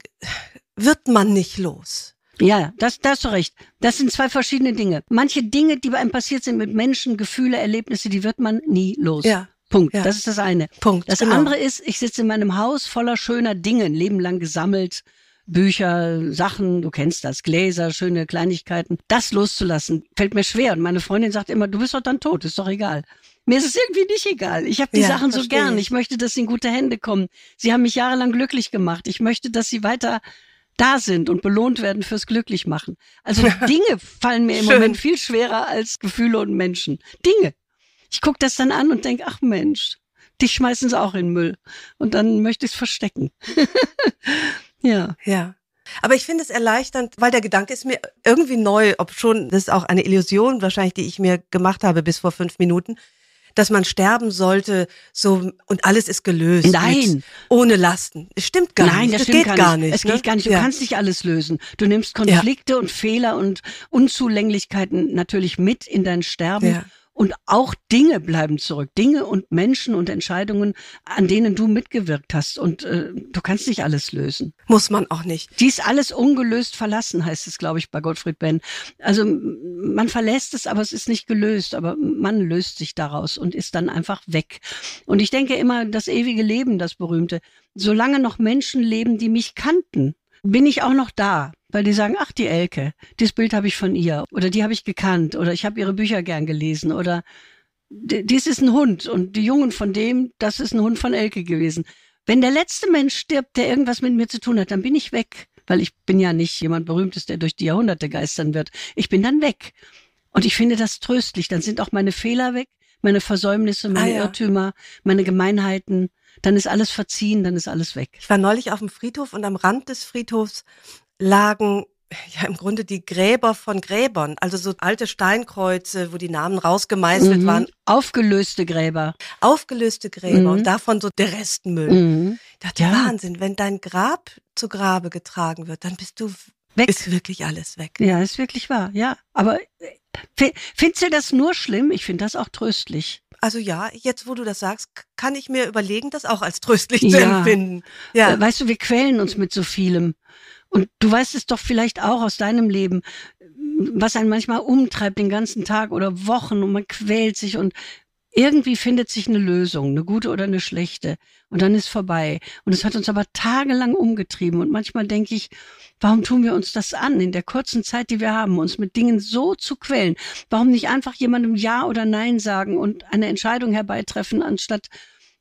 wird man nicht los. Ja, das, das hast recht. Das sind zwei verschiedene Dinge. Manche Dinge, die bei einem passiert sind mit Menschen, Gefühle, Erlebnisse, die wird man nie los. Ja. Punkt. Ja. Das ist das eine. Punkt. Das genau. andere ist, ich sitze in meinem Haus voller schöner Dinge, ein Leben lang gesammelt, Bücher, Sachen, du kennst das, Gläser, schöne Kleinigkeiten. Das loszulassen, fällt mir schwer. Und meine Freundin sagt immer, du bist doch dann tot, ist doch egal mir ist es irgendwie nicht egal. Ich habe die ja, Sachen so gern. Ich. ich möchte, dass sie in gute Hände kommen. Sie haben mich jahrelang glücklich gemacht. Ich möchte, dass sie weiter da sind und belohnt werden fürs Glücklichmachen. Also Dinge fallen mir im Schön. Moment viel schwerer als Gefühle und Menschen. Dinge. Ich gucke das dann an und denke, ach Mensch, dich schmeißen sie auch in den Müll. Und dann möchte ich es verstecken. ja. Ja. Aber ich finde es erleichternd, weil der Gedanke ist mir irgendwie neu, ob schon das ist auch eine Illusion wahrscheinlich, die ich mir gemacht habe bis vor fünf Minuten, dass man sterben sollte, so und alles ist gelöst. Nein, mit, ohne Lasten. Es stimmt gar Nein, nicht. Nein, das, das geht gar nicht. gar nicht. Es ne? geht gar nicht. Du ja. kannst nicht alles lösen. Du nimmst Konflikte ja. und Fehler und Unzulänglichkeiten natürlich mit in dein Sterben. Ja. Und auch Dinge bleiben zurück. Dinge und Menschen und Entscheidungen, an denen du mitgewirkt hast. Und äh, du kannst nicht alles lösen. Muss man auch nicht. Dies alles ungelöst verlassen, heißt es, glaube ich, bei Gottfried Benn. Also man verlässt es, aber es ist nicht gelöst. Aber man löst sich daraus und ist dann einfach weg. Und ich denke immer, das ewige Leben, das berühmte. Solange noch Menschen leben, die mich kannten, bin ich auch noch da, weil die sagen, ach, die Elke, das Bild habe ich von ihr oder die habe ich gekannt oder ich habe ihre Bücher gern gelesen oder dies ist ein Hund und die Jungen von dem, das ist ein Hund von Elke gewesen. Wenn der letzte Mensch stirbt, der irgendwas mit mir zu tun hat, dann bin ich weg, weil ich bin ja nicht jemand Berühmtes, der durch die Jahrhunderte geistern wird. Ich bin dann weg. Und ich finde das tröstlich. Dann sind auch meine Fehler weg, meine Versäumnisse, meine ah, ja. Irrtümer, meine Gemeinheiten dann ist alles verziehen, dann ist alles weg. Ich war neulich auf dem Friedhof und am Rand des Friedhofs lagen ja im Grunde die Gräber von Gräbern, also so alte Steinkreuze, wo die Namen rausgemeißelt mhm. waren. Aufgelöste Gräber. Aufgelöste Gräber mhm. und davon so der Restmüll. Mhm. Ich dachte, ja. Wahnsinn, wenn dein Grab zu Grabe getragen wird, dann bist du weg. Ist wirklich alles weg. Ja, ist wirklich wahr, ja. Aber äh, findest du das nur schlimm? Ich finde das auch tröstlich also ja, jetzt wo du das sagst, kann ich mir überlegen, das auch als tröstlich ja. zu empfinden. Ja. Weißt du, wir quälen uns mit so vielem. Und du weißt es doch vielleicht auch aus deinem Leben, was einen manchmal umtreibt den ganzen Tag oder Wochen und man quält sich und irgendwie findet sich eine Lösung, eine gute oder eine schlechte. Und dann ist vorbei. Und es hat uns aber tagelang umgetrieben. Und manchmal denke ich, warum tun wir uns das an, in der kurzen Zeit, die wir haben, uns mit Dingen so zu quälen? Warum nicht einfach jemandem Ja oder Nein sagen und eine Entscheidung herbeitreffen, anstatt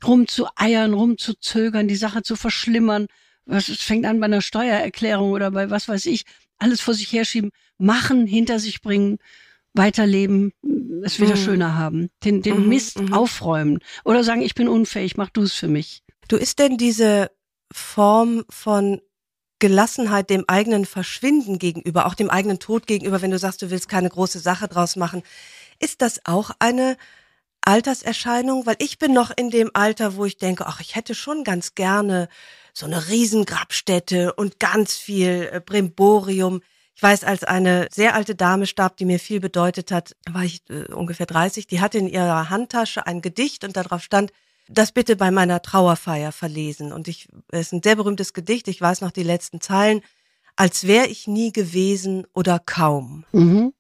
rumzueiern, rumzuzögern, die Sache zu verschlimmern? Was fängt an bei einer Steuererklärung oder bei was weiß ich? Alles vor sich herschieben, machen, hinter sich bringen weiterleben, es wieder mhm. schöner haben, den, den mhm, Mist mhm. aufräumen oder sagen, ich bin unfähig, mach du es für mich. Du ist denn diese Form von Gelassenheit dem eigenen Verschwinden gegenüber, auch dem eigenen Tod gegenüber, wenn du sagst, du willst keine große Sache draus machen, ist das auch eine Alterserscheinung? Weil ich bin noch in dem Alter, wo ich denke, ach, ich hätte schon ganz gerne so eine Riesengrabstätte und ganz viel äh, Brimborium. Ich weiß, als eine sehr alte Dame starb, die mir viel bedeutet hat, war ich äh, ungefähr 30, die hatte in ihrer Handtasche ein Gedicht und darauf stand, das bitte bei meiner Trauerfeier verlesen. Und ich, es ist ein sehr berühmtes Gedicht, ich weiß noch die letzten Zeilen, als wäre ich nie gewesen oder kaum. Mhm.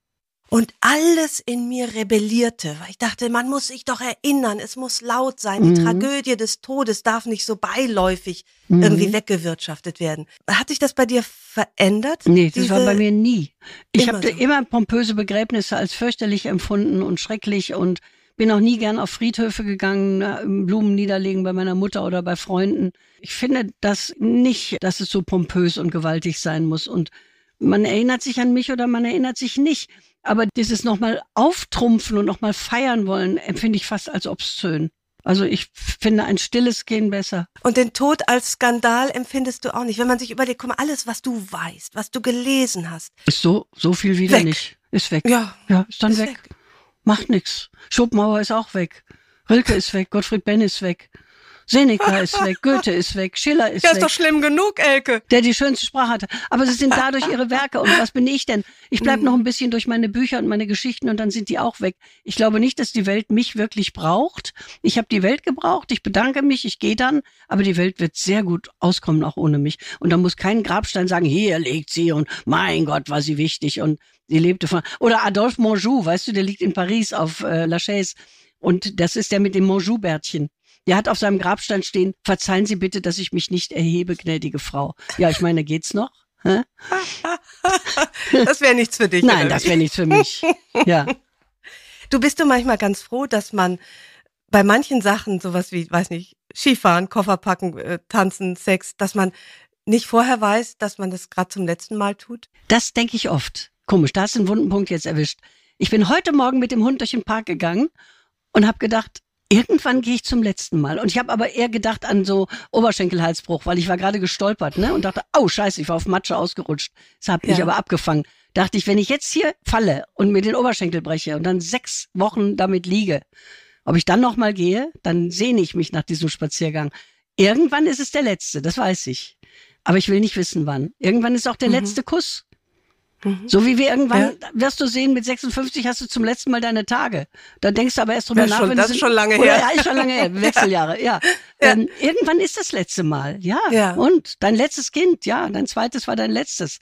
Und alles in mir rebellierte, weil ich dachte, man muss sich doch erinnern, es muss laut sein, die mhm. Tragödie des Todes darf nicht so beiläufig mhm. irgendwie weggewirtschaftet werden. Hat sich das bei dir verändert? Nee, das war bei mir nie. Ich habe so. immer pompöse Begräbnisse als fürchterlich empfunden und schrecklich und bin auch nie gern auf Friedhöfe gegangen, Blumen niederlegen bei meiner Mutter oder bei Freunden. Ich finde das nicht, dass es so pompös und gewaltig sein muss und man erinnert sich an mich oder man erinnert sich nicht. Aber dieses nochmal auftrumpfen und nochmal feiern wollen, empfinde ich fast als obszön. Also ich finde ein stilles Gehen besser. Und den Tod als Skandal empfindest du auch nicht. Wenn man sich überlegt, komm, alles, was du weißt, was du gelesen hast. Ist so, so viel wieder weg. nicht. Ist weg. Ja. Ja, ist dann ist weg. weg. Macht nichts. Schopenhauer ist auch weg. Rilke ist weg. Gottfried Benn ist weg. Seneca ist weg, Goethe ist weg, Schiller ist ja, weg. Ja, ist doch schlimm genug, Elke. Der die schönste Sprache hatte. Aber sie sind dadurch ihre Werke. Und was bin ich denn? Ich bleibe mhm. noch ein bisschen durch meine Bücher und meine Geschichten und dann sind die auch weg. Ich glaube nicht, dass die Welt mich wirklich braucht. Ich habe die Welt gebraucht. Ich bedanke mich. Ich gehe dann. Aber die Welt wird sehr gut auskommen, auch ohne mich. Und da muss kein Grabstein sagen, hier liegt sie und mein Gott, war sie wichtig. Und sie lebte von. Oder Adolphe Monjou, weißt du, der liegt in Paris auf äh, Lachaise. Und das ist der mit dem Monjou-Bärtchen. Er hat auf seinem Grabstein stehen, verzeihen Sie bitte, dass ich mich nicht erhebe, gnädige Frau. Ja, ich meine, geht's noch? das wäre nichts für dich. Nein, das wäre nichts für mich. Ja. Du bist du manchmal ganz froh, dass man bei manchen Sachen, sowas wie, weiß nicht, Skifahren, Koffer packen, äh, tanzen, Sex, dass man nicht vorher weiß, dass man das gerade zum letzten Mal tut? Das denke ich oft. Komisch, da hast du einen wunden Punkt jetzt erwischt. Ich bin heute Morgen mit dem Hund durch den Park gegangen und habe gedacht, irgendwann gehe ich zum letzten Mal. Und ich habe aber eher gedacht an so Oberschenkelhalsbruch, weil ich war gerade gestolpert, ne? Und dachte, oh scheiße, ich war auf Matsche ausgerutscht. Das habe ich aber abgefangen. Dachte ich, wenn ich jetzt hier falle und mir den Oberschenkel breche und dann sechs Wochen damit liege, ob ich dann nochmal gehe, dann sehne ich mich nach diesem Spaziergang. Irgendwann ist es der letzte, das weiß ich. Aber ich will nicht wissen, wann. Irgendwann ist auch der mhm. letzte Kuss. Mhm. So wie wir irgendwann, ja. wirst du sehen, mit 56 hast du zum letzten Mal deine Tage. Da denkst du aber erst drüber ja, nach. Schon, wenn das ist schon lange her. Ja, ist schon lange her, Wechseljahre, ja. ja. Ähm, irgendwann ist das letzte Mal, ja. ja. Und dein letztes Kind, ja. Dein zweites war dein letztes.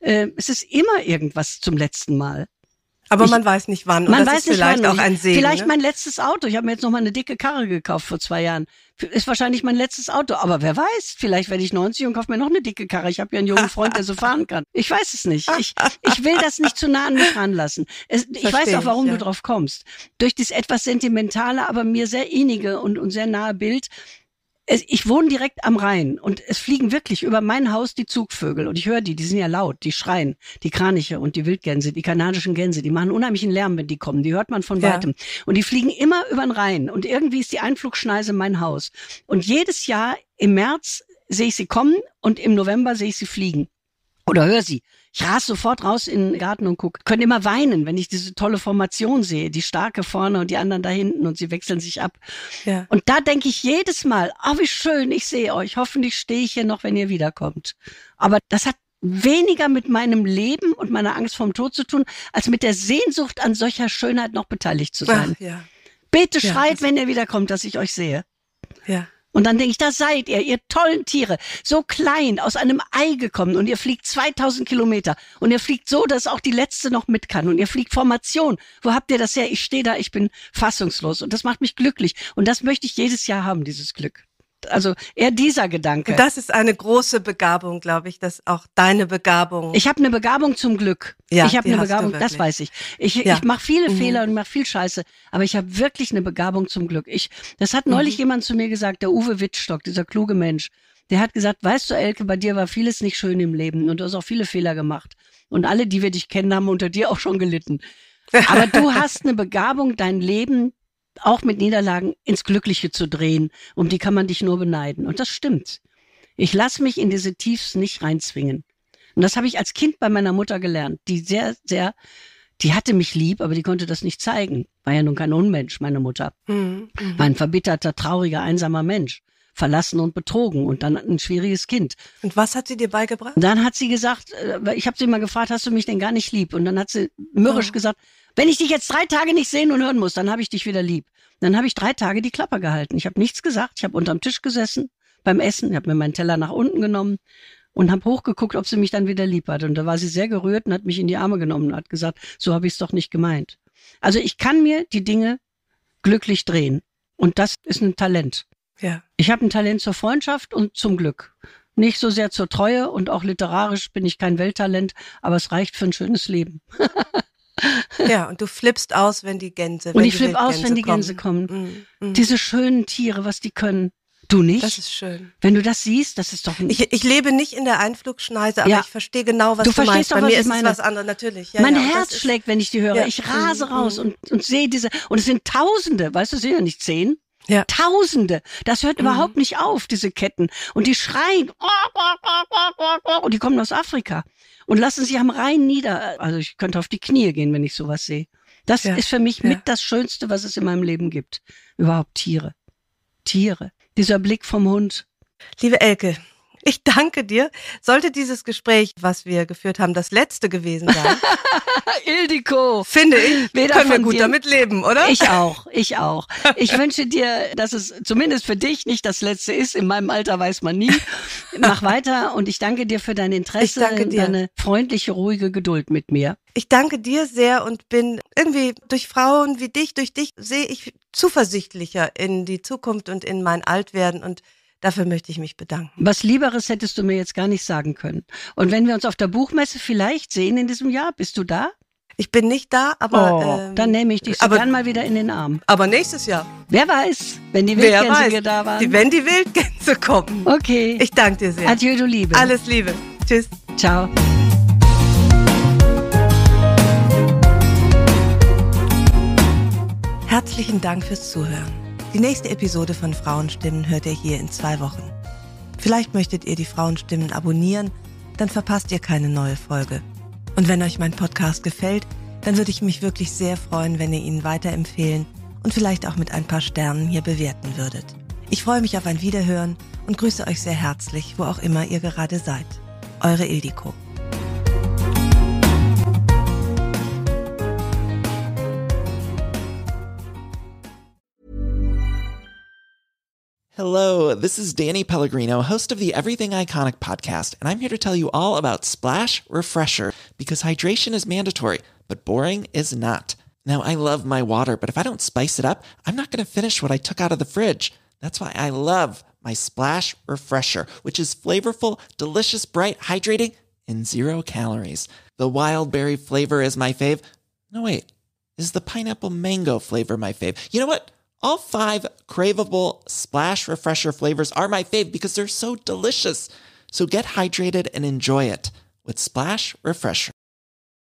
Ähm, es ist immer irgendwas zum letzten Mal. Aber ich, man weiß nicht wann. Und man weiß nicht vielleicht wann. auch ein Segen. Vielleicht ne? mein letztes Auto. Ich habe mir jetzt noch mal eine dicke Karre gekauft vor zwei Jahren. Ist wahrscheinlich mein letztes Auto. Aber wer weiß? Vielleicht werde ich 90 und kaufe mir noch eine dicke Karre. Ich habe ja einen jungen Freund, der so fahren kann. Ich weiß es nicht. Ich, ich will das nicht zu nah an mich ranlassen. Es, ich weiß auch, warum ich, ja. du drauf kommst. Durch das etwas sentimentale, aber mir sehr innige und, und sehr nahe Bild es, ich wohne direkt am Rhein und es fliegen wirklich über mein Haus die Zugvögel und ich höre die, die sind ja laut, die schreien, die Kraniche und die Wildgänse, die kanadischen Gänse, die machen unheimlichen Lärm, wenn die kommen, die hört man von ja. weitem. Und die fliegen immer über den Rhein und irgendwie ist die Einflugschneise mein Haus. Und jedes Jahr im März sehe ich sie kommen und im November sehe ich sie fliegen oder höre sie. Ich ras sofort raus in den Garten und gucke. Können immer weinen, wenn ich diese tolle Formation sehe. Die starke vorne und die anderen da hinten und sie wechseln sich ab. Ja. Und da denke ich jedes Mal, oh, wie schön, ich sehe euch. Hoffentlich stehe ich hier noch, wenn ihr wiederkommt. Aber das hat weniger mit meinem Leben und meiner Angst vorm Tod zu tun, als mit der Sehnsucht an solcher Schönheit noch beteiligt zu sein. Ach, ja. Bitte ja, schreit, wenn ihr wiederkommt, dass ich euch sehe. Ja. Und dann denke ich, da seid ihr, ihr tollen Tiere, so klein, aus einem Ei gekommen und ihr fliegt 2000 Kilometer und ihr fliegt so, dass auch die letzte noch mit kann und ihr fliegt Formation. Wo habt ihr das her? Ich stehe da, ich bin fassungslos und das macht mich glücklich und das möchte ich jedes Jahr haben, dieses Glück also eher dieser Gedanke. Das ist eine große Begabung, glaube ich, dass auch deine Begabung. Ich habe eine Begabung zum Glück. Ja, ich habe eine Begabung, das weiß ich. Ich, ja. ich mache viele mhm. Fehler und mache viel Scheiße, aber ich habe wirklich eine Begabung zum Glück. Ich, das hat neulich mhm. jemand zu mir gesagt, der Uwe Wittstock, dieser kluge Mensch. Der hat gesagt, weißt du, Elke, bei dir war vieles nicht schön im Leben und du hast auch viele Fehler gemacht. Und alle, die wir dich kennen, haben unter dir auch schon gelitten. Aber du hast eine Begabung, dein Leben auch mit Niederlagen ins Glückliche zu drehen. Um die kann man dich nur beneiden. Und das stimmt. Ich lasse mich in diese Tiefs nicht reinzwingen. Und das habe ich als Kind bei meiner Mutter gelernt, die sehr, sehr, die hatte mich lieb, aber die konnte das nicht zeigen. War ja nun kein Unmensch, meine Mutter. Mhm. mhm. War ein verbitterter, trauriger, einsamer Mensch. Verlassen und betrogen und dann ein schwieriges Kind. Und was hat sie dir beigebracht? Dann hat sie gesagt, äh, ich habe sie mal gefragt, hast du mich denn gar nicht lieb? Und dann hat sie mürrisch oh. gesagt, wenn ich dich jetzt drei Tage nicht sehen und hören muss, dann habe ich dich wieder lieb. Dann habe ich drei Tage die Klappe gehalten. Ich habe nichts gesagt. Ich habe unterm Tisch gesessen beim Essen. Ich habe mir meinen Teller nach unten genommen und habe hochgeguckt, ob sie mich dann wieder lieb hat. Und da war sie sehr gerührt und hat mich in die Arme genommen und hat gesagt, so habe ich es doch nicht gemeint. Also ich kann mir die Dinge glücklich drehen. Und das ist ein Talent. Ja. Ich habe ein Talent zur Freundschaft und zum Glück. Nicht so sehr zur Treue und auch literarisch bin ich kein Welttalent, aber es reicht für ein schönes Leben. Ja, und du flippst aus, wenn die Gänse. Und ich flippe aus, wenn die kommen. Gänse kommen. Mhm. Mhm. Diese schönen Tiere, was die können. Du nicht? Das ist schön. Wenn du das siehst, das ist doch. Ich, ich lebe nicht in der Einflugschneise, aber ja. ich verstehe genau, was du, du verstehst meinst. Doch, Bei was mir ich ist meine. was anderes, natürlich. Ja, mein ja, Herz schlägt, wenn ich die höre. Ich rase mhm. raus mhm. und, und sehe diese. Und es sind Tausende, weißt du, es sind ja nicht zehn. Ja. Tausende. Das hört mhm. überhaupt nicht auf, diese Ketten. Und die schreien. Und die kommen aus Afrika und lassen sich am Rhein nieder. Also ich könnte auf die Knie gehen, wenn ich sowas sehe. Das ja, ist für mich ja. mit das Schönste, was es in meinem Leben gibt. Überhaupt Tiere. Tiere. Dieser Blick vom Hund. Liebe Elke, ich danke dir. Sollte dieses Gespräch, was wir geführt haben, das letzte gewesen sein? Ildiko. Finde ich. Weder können wir gut dir, damit leben, oder? Ich auch. Ich auch. Ich wünsche dir, dass es zumindest für dich nicht das letzte ist. In meinem Alter weiß man nie. Mach weiter und ich danke dir für dein Interesse, deine freundliche, ruhige Geduld mit mir. Ich danke dir sehr und bin irgendwie durch Frauen wie dich, durch dich sehe ich zuversichtlicher in die Zukunft und in mein Altwerden und Dafür möchte ich mich bedanken. Was Lieberes hättest du mir jetzt gar nicht sagen können. Und wenn wir uns auf der Buchmesse vielleicht sehen in diesem Jahr, bist du da? Ich bin nicht da, aber. Oh, ähm, dann nehme ich dich so aber, gern mal wieder in den Arm. Aber nächstes Jahr. Wer weiß, wenn die Wildgänse wieder da waren. Die, wenn die Wildgänse kommen. Okay. Ich danke dir sehr. Adieu, du Liebe. Alles Liebe. Tschüss. Ciao. Herzlichen Dank fürs Zuhören. Die nächste Episode von Frauenstimmen hört ihr hier in zwei Wochen. Vielleicht möchtet ihr die Frauenstimmen abonnieren, dann verpasst ihr keine neue Folge. Und wenn euch mein Podcast gefällt, dann würde ich mich wirklich sehr freuen, wenn ihr ihn weiterempfehlen und vielleicht auch mit ein paar Sternen hier bewerten würdet. Ich freue mich auf ein Wiederhören und grüße euch sehr herzlich, wo auch immer ihr gerade seid. Eure Ildiko. Hello, this is Danny Pellegrino, host of the Everything Iconic podcast, and I'm here to tell you all about Splash Refresher because hydration is mandatory, but boring is not. Now, I love my water, but if I don't spice it up, I'm not going to finish what I took out of the fridge. That's why I love my Splash Refresher, which is flavorful, delicious, bright, hydrating, and zero calories. The wild berry flavor is my fave. No, wait, is the pineapple mango flavor my fave? You know what? All five craveable splash refresher flavors are my fave because they're so delicious. So get hydrated and enjoy it with Splash Refresher.